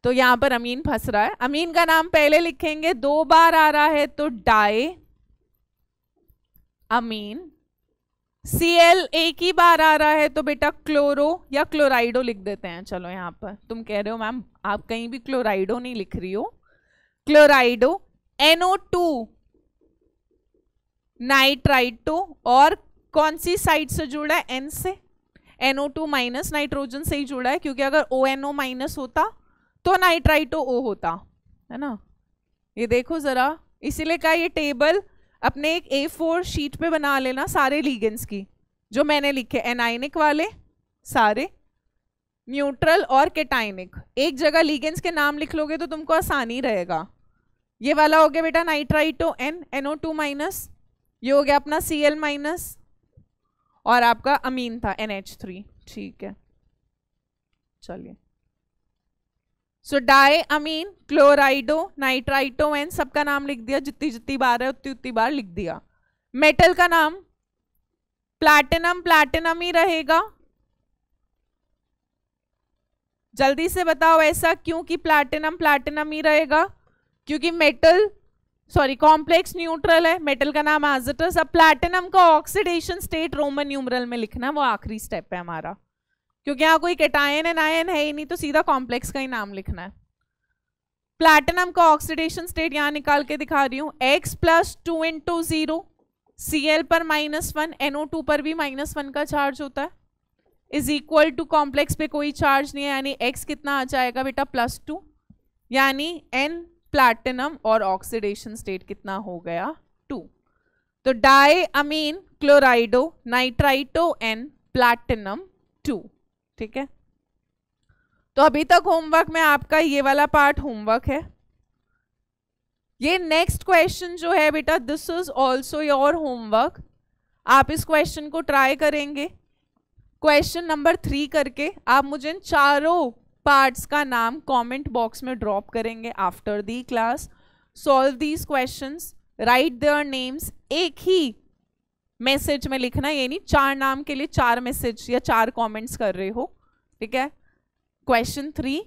तो यहाँ पर अमीन फंस रहा है अमीन का नाम पहले लिखेंगे दो बार आ रहा है तो डाए अमीन सी एल एक ही बार आ रहा है तो बेटा क्लोरो या क्लोराइडो लिख देते हैं चलो यहाँ पर तुम कह रहे हो मैम आप कहीं भी क्लोराइडो नहीं लिख रही हो क्लोराइडो एनओ टू नाइट्राइटो और कौन सी साइड से जुड़ा है एन से एनओ टू माइनस नाइट्रोजन से ही जुड़ा है क्योंकि अगर ओ एन ओ माइनस होता तो नाइट्राइटो ओ होता है ना ये देखो ज़रा इसीलिए कहा ये टेबल अपने एक ए फोर शीट पे बना लेना सारे लीगेंस की जो मैंने लिखे एनाइनिक वाले सारे न्यूट्रल और केटाइनिक एक जगह लीगेंस के नाम लिख लोगे तो तुमको आसानी रहेगा ये वाला हो गया बेटा nitrito N N O two minus ये हो गया अपना सी एल माइनस और आपका अमीन था एन एच थ्री ठीक है चलिए so di ammine chlorido nitrito N सबका नाम लिख दिया जितनी जितनी बार है उतनी उतनी बार लिख दिया मेटल का नाम प्लैटिनम प्लैटिनम ही रहेगा जल्दी से बताओ ऐसा क्यों कि प्लैटिनम प्लैटिनम ही रहेगा क्योंकि मेटल सॉरी कॉम्प्लेक्स न्यूट्रल है मेटल का नाम एजिटस अब प्लैटिनम का ऑक्सीडेशन स्टेट रोमन न्यूमरल में लिखना वो आखिरी स्टेप है हमारा क्योंकि यहाँ कोई कैटायन एन आयन है ही नहीं तो सीधा कॉम्प्लेक्स का ही नाम लिखना है प्लैटिनम का ऑक्सीडेशन स्टेट यहाँ निकाल के दिखा रही हूँ x plus two into zero C L पर माइनस वन एनओ टू पर भी माइनस वन का चार्ज होता है इज इक्वल टू कॉम्प्लेक्स पे कोई चार्ज नहीं है यानी एक्स कितना आ जाएगा बेटा प्लस टू यानी एन प्लैटिनम और ऑक्सीडेशन स्टेट कितना हो गया टू तो di ammine chlorido nitrito N platinum two ठीक है तो अभी तक होमवर्क में आपका ये वाला पार्ट होमवर्क है ये नेक्स्ट क्वेश्चन जो है बेटा this is also your homework आप इस क्वेश्चन को ट्राई करेंगे क्वेश्चन नंबर थ्री करके आप मुझे इन चारों पार्ट्स का नाम कमेंट बॉक्स में ड्रॉप करेंगे after the class solve these questions write their names एक ही मैसेज में लिखना ये नहीं चार नाम के लिए चार मैसेज या चार कमेंट्स कर रहे हो ठीक है क्वेश्चन थ्री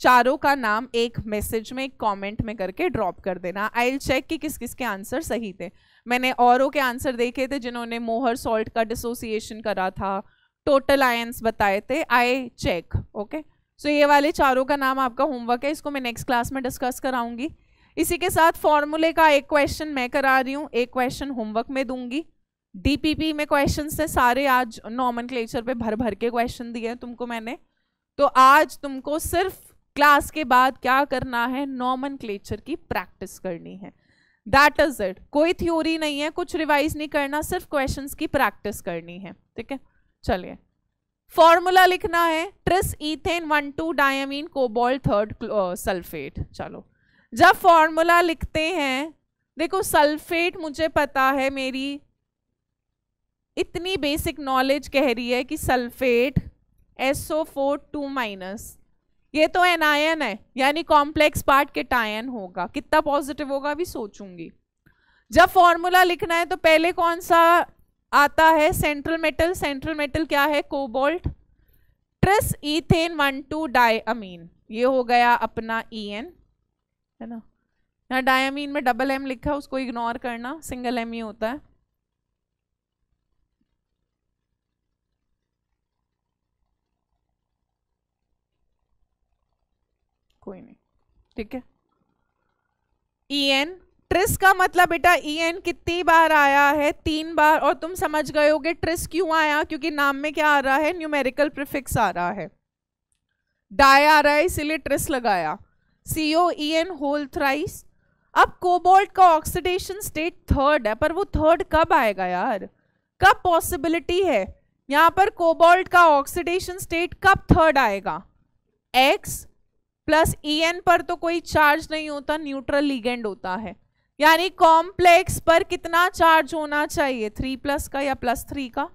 चारों का नाम एक मैसेज में एक कमेंट में करके ड्रॉप कर देना आई विल चेक कि किस किस के आंसर सही थे मैंने औरों के आंसर देखे थे जिन्होंने मोहर सॉल्ट का डिसोसिएशन करा था टोटल आयंस बताए थे आई चेक ओके सो ये वाले चारों का नाम आपका होमवर्क है इसको मैं नेक्स्ट क्लास में डिस्कस कराऊंगी इसी के साथ फॉर्मूले का एक क्वेश्चन मैं करा रही हूँ एक क्वेश्चन होमवर्क में दूंगी डीपीपी में क्वेश्चंस थे सारे आज नॉमन क्लेचर पर भर भर के क्वेश्चन दिए हैं तुमको मैंने तो आज तुमको सिर्फ क्लास के बाद क्या करना है नॉमन क्लेचर की प्रैक्टिस करनी है दैट इज इट कोई थ्योरी नहीं है कुछ रिवाइज नहीं करना सिर्फ क्वेश्चन की प्रैक्टिस करनी है ठीक है चलिए फॉर्मूला लिखना है tris ethane one two diamine cobalt third sulphate चलो जब फॉर्मूला लिखते हैं देखो सल्फेट मुझे पता है मेरी इतनी बेसिक नॉलेज कह रही है कि sulphate S O four two minus ये तो एनायन है यानी कॉम्प्लेक्स पार्ट के टायन होगा कितना पॉजिटिव होगा अभी सोचूंगी जब फॉर्मूला लिखना है तो पहले कौन सा आता है सेंट्रल मेटल सेंट्रल मेटल क्या है cobalt tris ethane one two diamine ये हो गया अपना ई एन है ना यहाँ डायमीन में डबल एम लिखा है उसको इग्नोर करना सिंगल एम ही होता है ठीक है ई एन ट्रिस का मतलब बेटा ई e एन कितनी बार आया है तीन बार और तुम समझ गए होगे ट्रिस क्यों आया क्योंकि नाम में क्या आ रहा है न्यूमेरिकल प्रिफिक्स आ रहा है डाय आ रहा है इसीलिए ट्रिस लगाया C O E N whole thrice अब कोबोल्ट का ऑक्सीडेशन स्टेट थर्ड है पर वो थर्ड कब आएगा यार कब पॉसिबिलिटी है यहाँ पर कोबोल्ट का ऑक्सीडेशन स्टेट कब थर्ड आएगा x plus E e N पर तो कोई चार्ज नहीं होता न्यूट्रल लिगेंड होता है यानी कॉम्प्लेक्स पर कितना चार्ज होना चाहिए थ्री प्लस का या प्लस थ्री का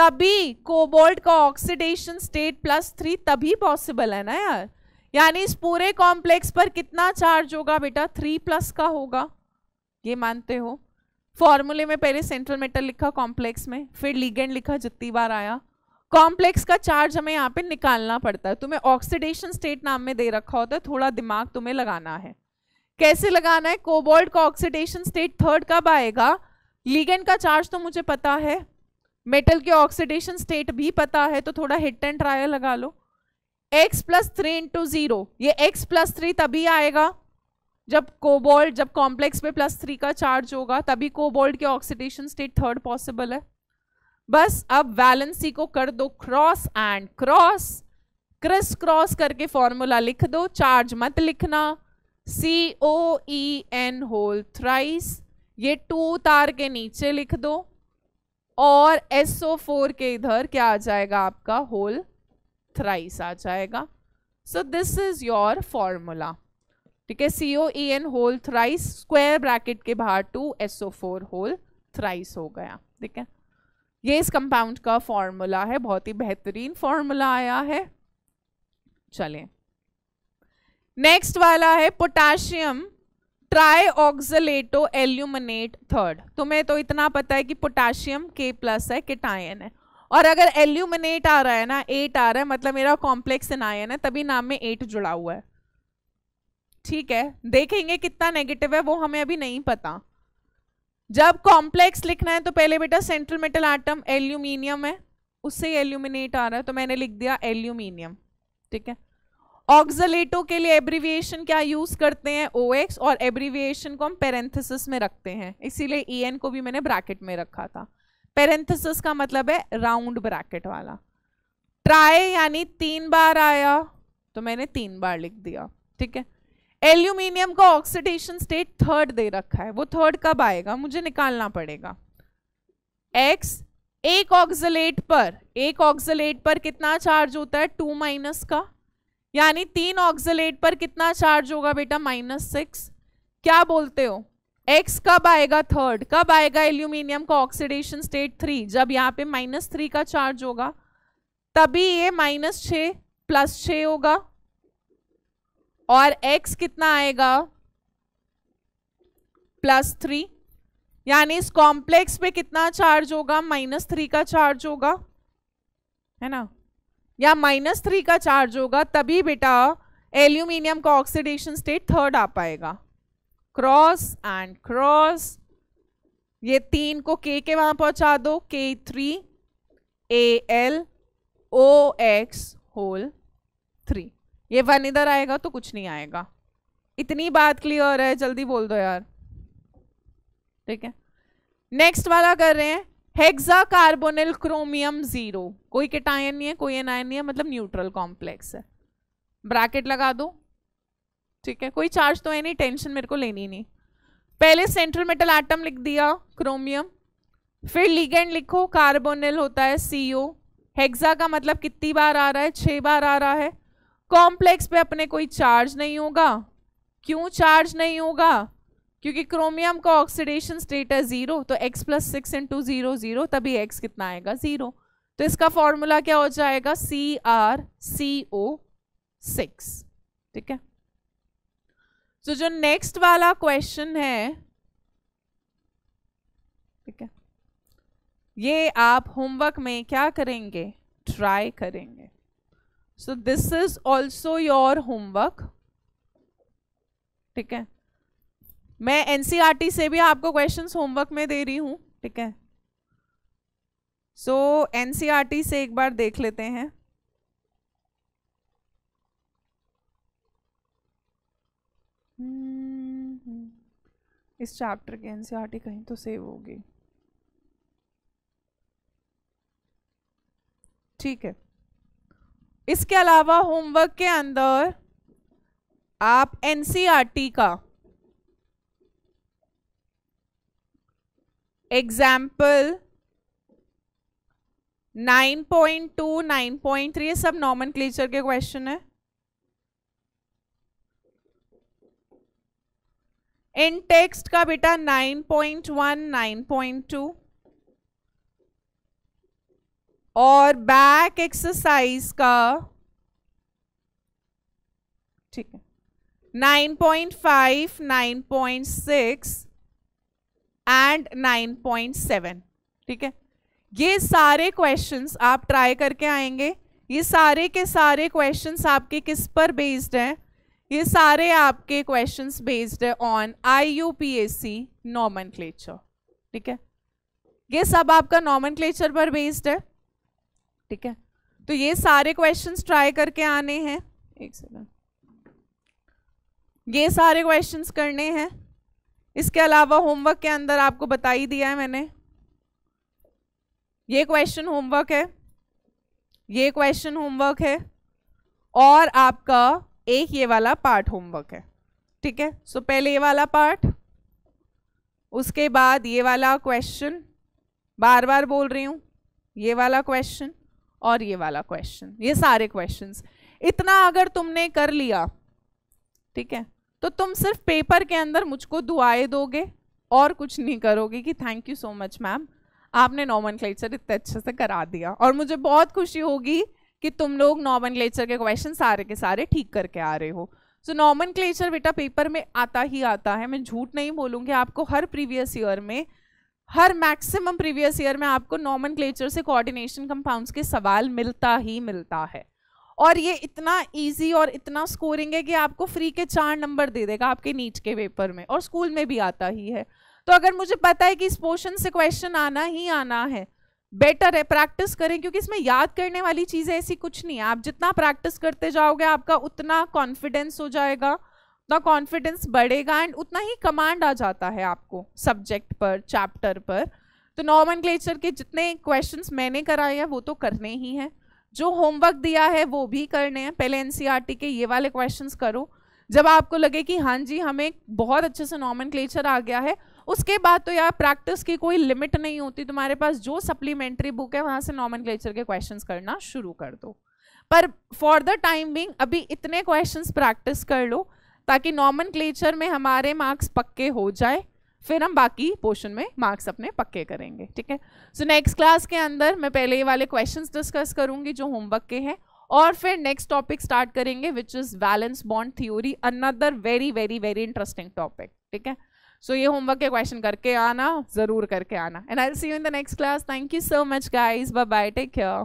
तभी कोबोल्ट का ऑक्सीडेशन स्टेट प्लस थ्री तभी पॉसिबल है ना यार यानी इस पूरे कॉम्प्लेक्स पर कितना चार्ज होगा बेटा थ्री प्लस का होगा ये मानते हो फॉर्मूले में पहले सेंट्रल मेटल लिखा कॉम्प्लेक्स में फिर लीगेंड लिखा जितनी बार आया कॉम्प्लेक्स का चार्ज हमें यहाँ पे निकालना पड़ता है तुम्हें ऑक्सीडेशन स्टेट नाम में दे रखा होता है थोड़ा दिमाग तुम्हें लगाना है कैसे लगाना है कोबोल्ट का ऑक्सीडेशन स्टेट थर्ड कब आएगा लीगेंड का चार्ज तो मुझे पता है मेटल के ऑक्सीडेशन स्टेट भी पता है तो थोड़ा हिट एंड ट्रायल लगा लो x plus three into zero ये x प्लस थ्री तभी आएगा जब कोबोल्ट जब कॉम्प्लेक्स पे प्लस थ्री का चार्ज होगा तभी कोबोल्ट के ऑक्सीडेशन स्टेट थर्ड पॉसिबल है बस अब वैलेंसी को कर दो cross and cross criss cross करके फॉर्मूला लिख दो चार्ज मत लिखना C O E N whole thrice ये टू तार के नीचे लिख दो और एस ओ फोर के इधर क्या आ जाएगा आपका होल थ्राइस आ जाएगा so this is your formula ठीक है C O E N whole thrice square bracket के बाहर two S O four whole thrice हो गया ठीक है ये इस कंपाउंड का फॉर्मूला है बहुत ही बेहतरीन फॉर्मूला आया है चले नेक्स्ट वाला है potassium tri oxalato aluminate third तुम्हें तो इतना पता है कि पोटाशियम के प्लस है किटायन है और अगर एल्यूमिनेट आ रहा है ना एट आ रहा है मतलब मेरा कॉम्प्लेक्स एनायन है तभी नाम में एट जुड़ा हुआ है ठीक है देखेंगे कितना नेगेटिव है वो हमें अभी नहीं पता जब कॉम्प्लेक्स लिखना है तो पहले बेटा सेंट्रल मेटल आइटम एल्यूमिनियम है उससे ही एल्यूमिनेट आ रहा है तो मैंने लिख दिया एल्यूमिनियम ठीक है ऑक्जलेटो के लिए एब्रीविएशन क्या यूज़ करते हैं ओ एक्स और एब्रीविएशन को हम पेरेंथिस में रखते हैं इसीलिए ई e एन को भी मैंने ब्रैकेट में रखा था पेरेंथिस का मतलब है राउंड ब्रैकेट वाला ट्राई यानी तीन बार आया तो मैंने तीन बार लिख दिया ठीक है एल्यूमिनियम का ऑक्सीडेशन स्टेट थर्ड दे रखा है वो थर्ड कब आएगा मुझे निकालना पड़ेगा एक्स एक ऑक्सलेट पर एक ऑक्सलेट पर कितना चार्ज होता है टू माइनस का यानी तीन ऑक्सलेट पर कितना चार्ज होगा बेटा माइनस सिक्स क्या बोलते हो एक्स कब आएगा थर्ड कब आएगा एल्यूमिनियम का ऑक्सीडेशन स्टेट थ्री जब यहाँ पे माइनस थ्री का चार्ज होगा तभी ये माइनस छ प्लस छ होगा और x कितना आएगा प्लस थ्री यानी इस कॉम्प्लेक्स पे कितना चार्ज होगा माइनस थ्री का चार्ज होगा है ना या माइनस थ्री का चार्ज होगा तभी बेटा एल्यूमिनियम का ऑक्सीडेशन स्टेट थर्ड आ पाएगा क्रॉस एंड क्रॉस ये तीन को के के वहां पहुंचा दो के three A L O X whole three ये वन इधर आएगा तो कुछ नहीं आएगा इतनी बात क्लियर है जल्दी बोल दो यार ठीक है नेक्स्ट वाला कर रहे हैं हेक्सा कार्बोनिल क्रोमियम जीरो कोई किटायन नहीं है कोई एनायन नहीं है मतलब न्यूट्रल कॉम्प्लेक्स है ब्रैकेट लगा दो ठीक है कोई चार्ज तो है नहीं टेंशन मेरे को लेनी नहीं पहले सेंट्रल मेटल आइटम लिख दिया क्रोमियम फिर लिगेंड लिखो कार्बोनिल होता है सी ओ हेक्सा का मतलब कितनी बार आ रहा है छः बार आ रहा है कॉम्प्लेक्स पे अपने कोई चार्ज नहीं होगा क्यों चार्ज नहीं होगा क्योंकि क्रोमियम का ऑक्सीडेशन स्टेट है जीरो तो x plus six into zero zero तभी x कितना आएगा जीरो तो इसका फॉर्मूला क्या हो जाएगा C R C O six ठीक है तो जो नेक्स्ट वाला क्वेश्चन है ठीक है ये आप होमवर्क में क्या करेंगे ट्राई करेंगे so this is also your homework ठीक है मैं एनसीआरटी e से भी आपको क्वेश्चंस होमवर्क में दे रही हूं ठीक है सो so, एनसीआरटी e से एक बार देख लेते हैं हम्म, इस चैप्टर की एनसीआरटी कहीं तो सेव होगी ठीक है इसके अलावा होमवर्क के अंदर आप एन e का एग्जाम्पल 9.2, 9.3 ये सब नॉमन क्लीचर के क्वेश्चन है इन टेक्स्ट का बेटा 9.1, 9.2 और बैक एक्सरसाइज का ठीक है 9.5, 9.6 एंड 9.7 ठीक है ये सारे क्वेश्चंस आप ट्राई करके आएंगे ये सारे के सारे क्वेश्चंस आपके किस पर बेस्ड हैं ये सारे आपके क्वेश्चंस बेस्ड है on I U P S C नॉमन ठीक है ये सब आपका नॉमन पर बेस्ड है ठीक है तो ये सारे क्वेश्चंस ट्राई करके आने हैं एक सेकंड ये सारे क्वेश्चंस करने हैं इसके अलावा होमवर्क के अंदर आपको बता ही दिया है मैंने ये क्वेश्चन होमवर्क है ये क्वेश्चन होमवर्क है और आपका एक ये वाला पार्ट होमवर्क है ठीक है सो पहले ये वाला पार्ट उसके बाद ये वाला क्वेश्चन बार बार बोल रही हूँ ये वाला क्वेश्चन और ये वाला क्वेश्चन ये सारे क्वेश्चन इतना अगर तुमने कर लिया ठीक है तो तुम सिर्फ पेपर के अंदर मुझको दुआएं दोगे और कुछ नहीं करोगे कि thank you so much ma'am आपने नॉमन क्लेचर इतने अच्छे से करा दिया और मुझे बहुत खुशी होगी कि तुम लोग नॉमन क्लेचर के क्वेश्चन सारे के सारे ठीक करके आ रहे हो सो नॉमन क्लेचर बेटा पेपर में आता ही आता है मैं झूठ नहीं बोलूँगी आपको हर प्रीवियस ईयर में हर मैक्सिमम प्रीवियस ईयर में आपको नॉमन से कोऑर्डिनेशन कंपाउंड्स के सवाल मिलता ही मिलता है और ये इतना इजी और इतना स्कोरिंग है कि आपको फ्री के चार नंबर दे देगा आपके नीट के पेपर में और स्कूल में भी आता ही है तो अगर मुझे पता है कि इस पोर्शन से क्वेश्चन आना ही आना है बेटर है प्रैक्टिस करें क्योंकि इसमें याद करने वाली चीज़ें ऐसी कुछ नहीं है आप जितना प्रैक्टिस करते जाओगे आपका उतना कॉन्फिडेंस हो जाएगा उतना कॉन्फिडेंस बढ़ेगा एंड उतना ही कमांड आ जाता है आपको सब्जेक्ट पर चैप्टर पर तो क्लेचर के जितने क्वेश्चन मैंने कराए हैं वो तो करने ही हैं जो होमवर्क दिया है वो भी करने हैं पहले एन e के ये वाले क्वेश्चन करो जब आपको लगे कि हाँ जी हमें बहुत अच्छे से नॉमन आ गया है उसके बाद तो यार प्रैक्टिस की कोई लिमिट नहीं होती तुम्हारे पास जो सप्लीमेंट्री बुक है वहाँ से नॉमन के क्वेश्चन करना शुरू कर दो पर फॉर द टाइम बिंग अभी इतने क्वेश्चन प्रैक्टिस कर लो ताकि नॉमन में हमारे मार्क्स पक्के हो जाए फिर हम बाकी पोर्शन में मार्क्स अपने पक्के करेंगे ठीक है सो नेक्स्ट क्लास के अंदर मैं पहले ही वाले क्वेश्चंस डिस्कस करूंगी जो होमवर्क के हैं और फिर नेक्स्ट टॉपिक स्टार्ट करेंगे which is valence bond theory another very very very interesting topic ठीक है सो so, ये होमवर्क के क्वेश्चन करके आना ज़रूर करके आना and I see you in the next class thank you so much guys bye bye take care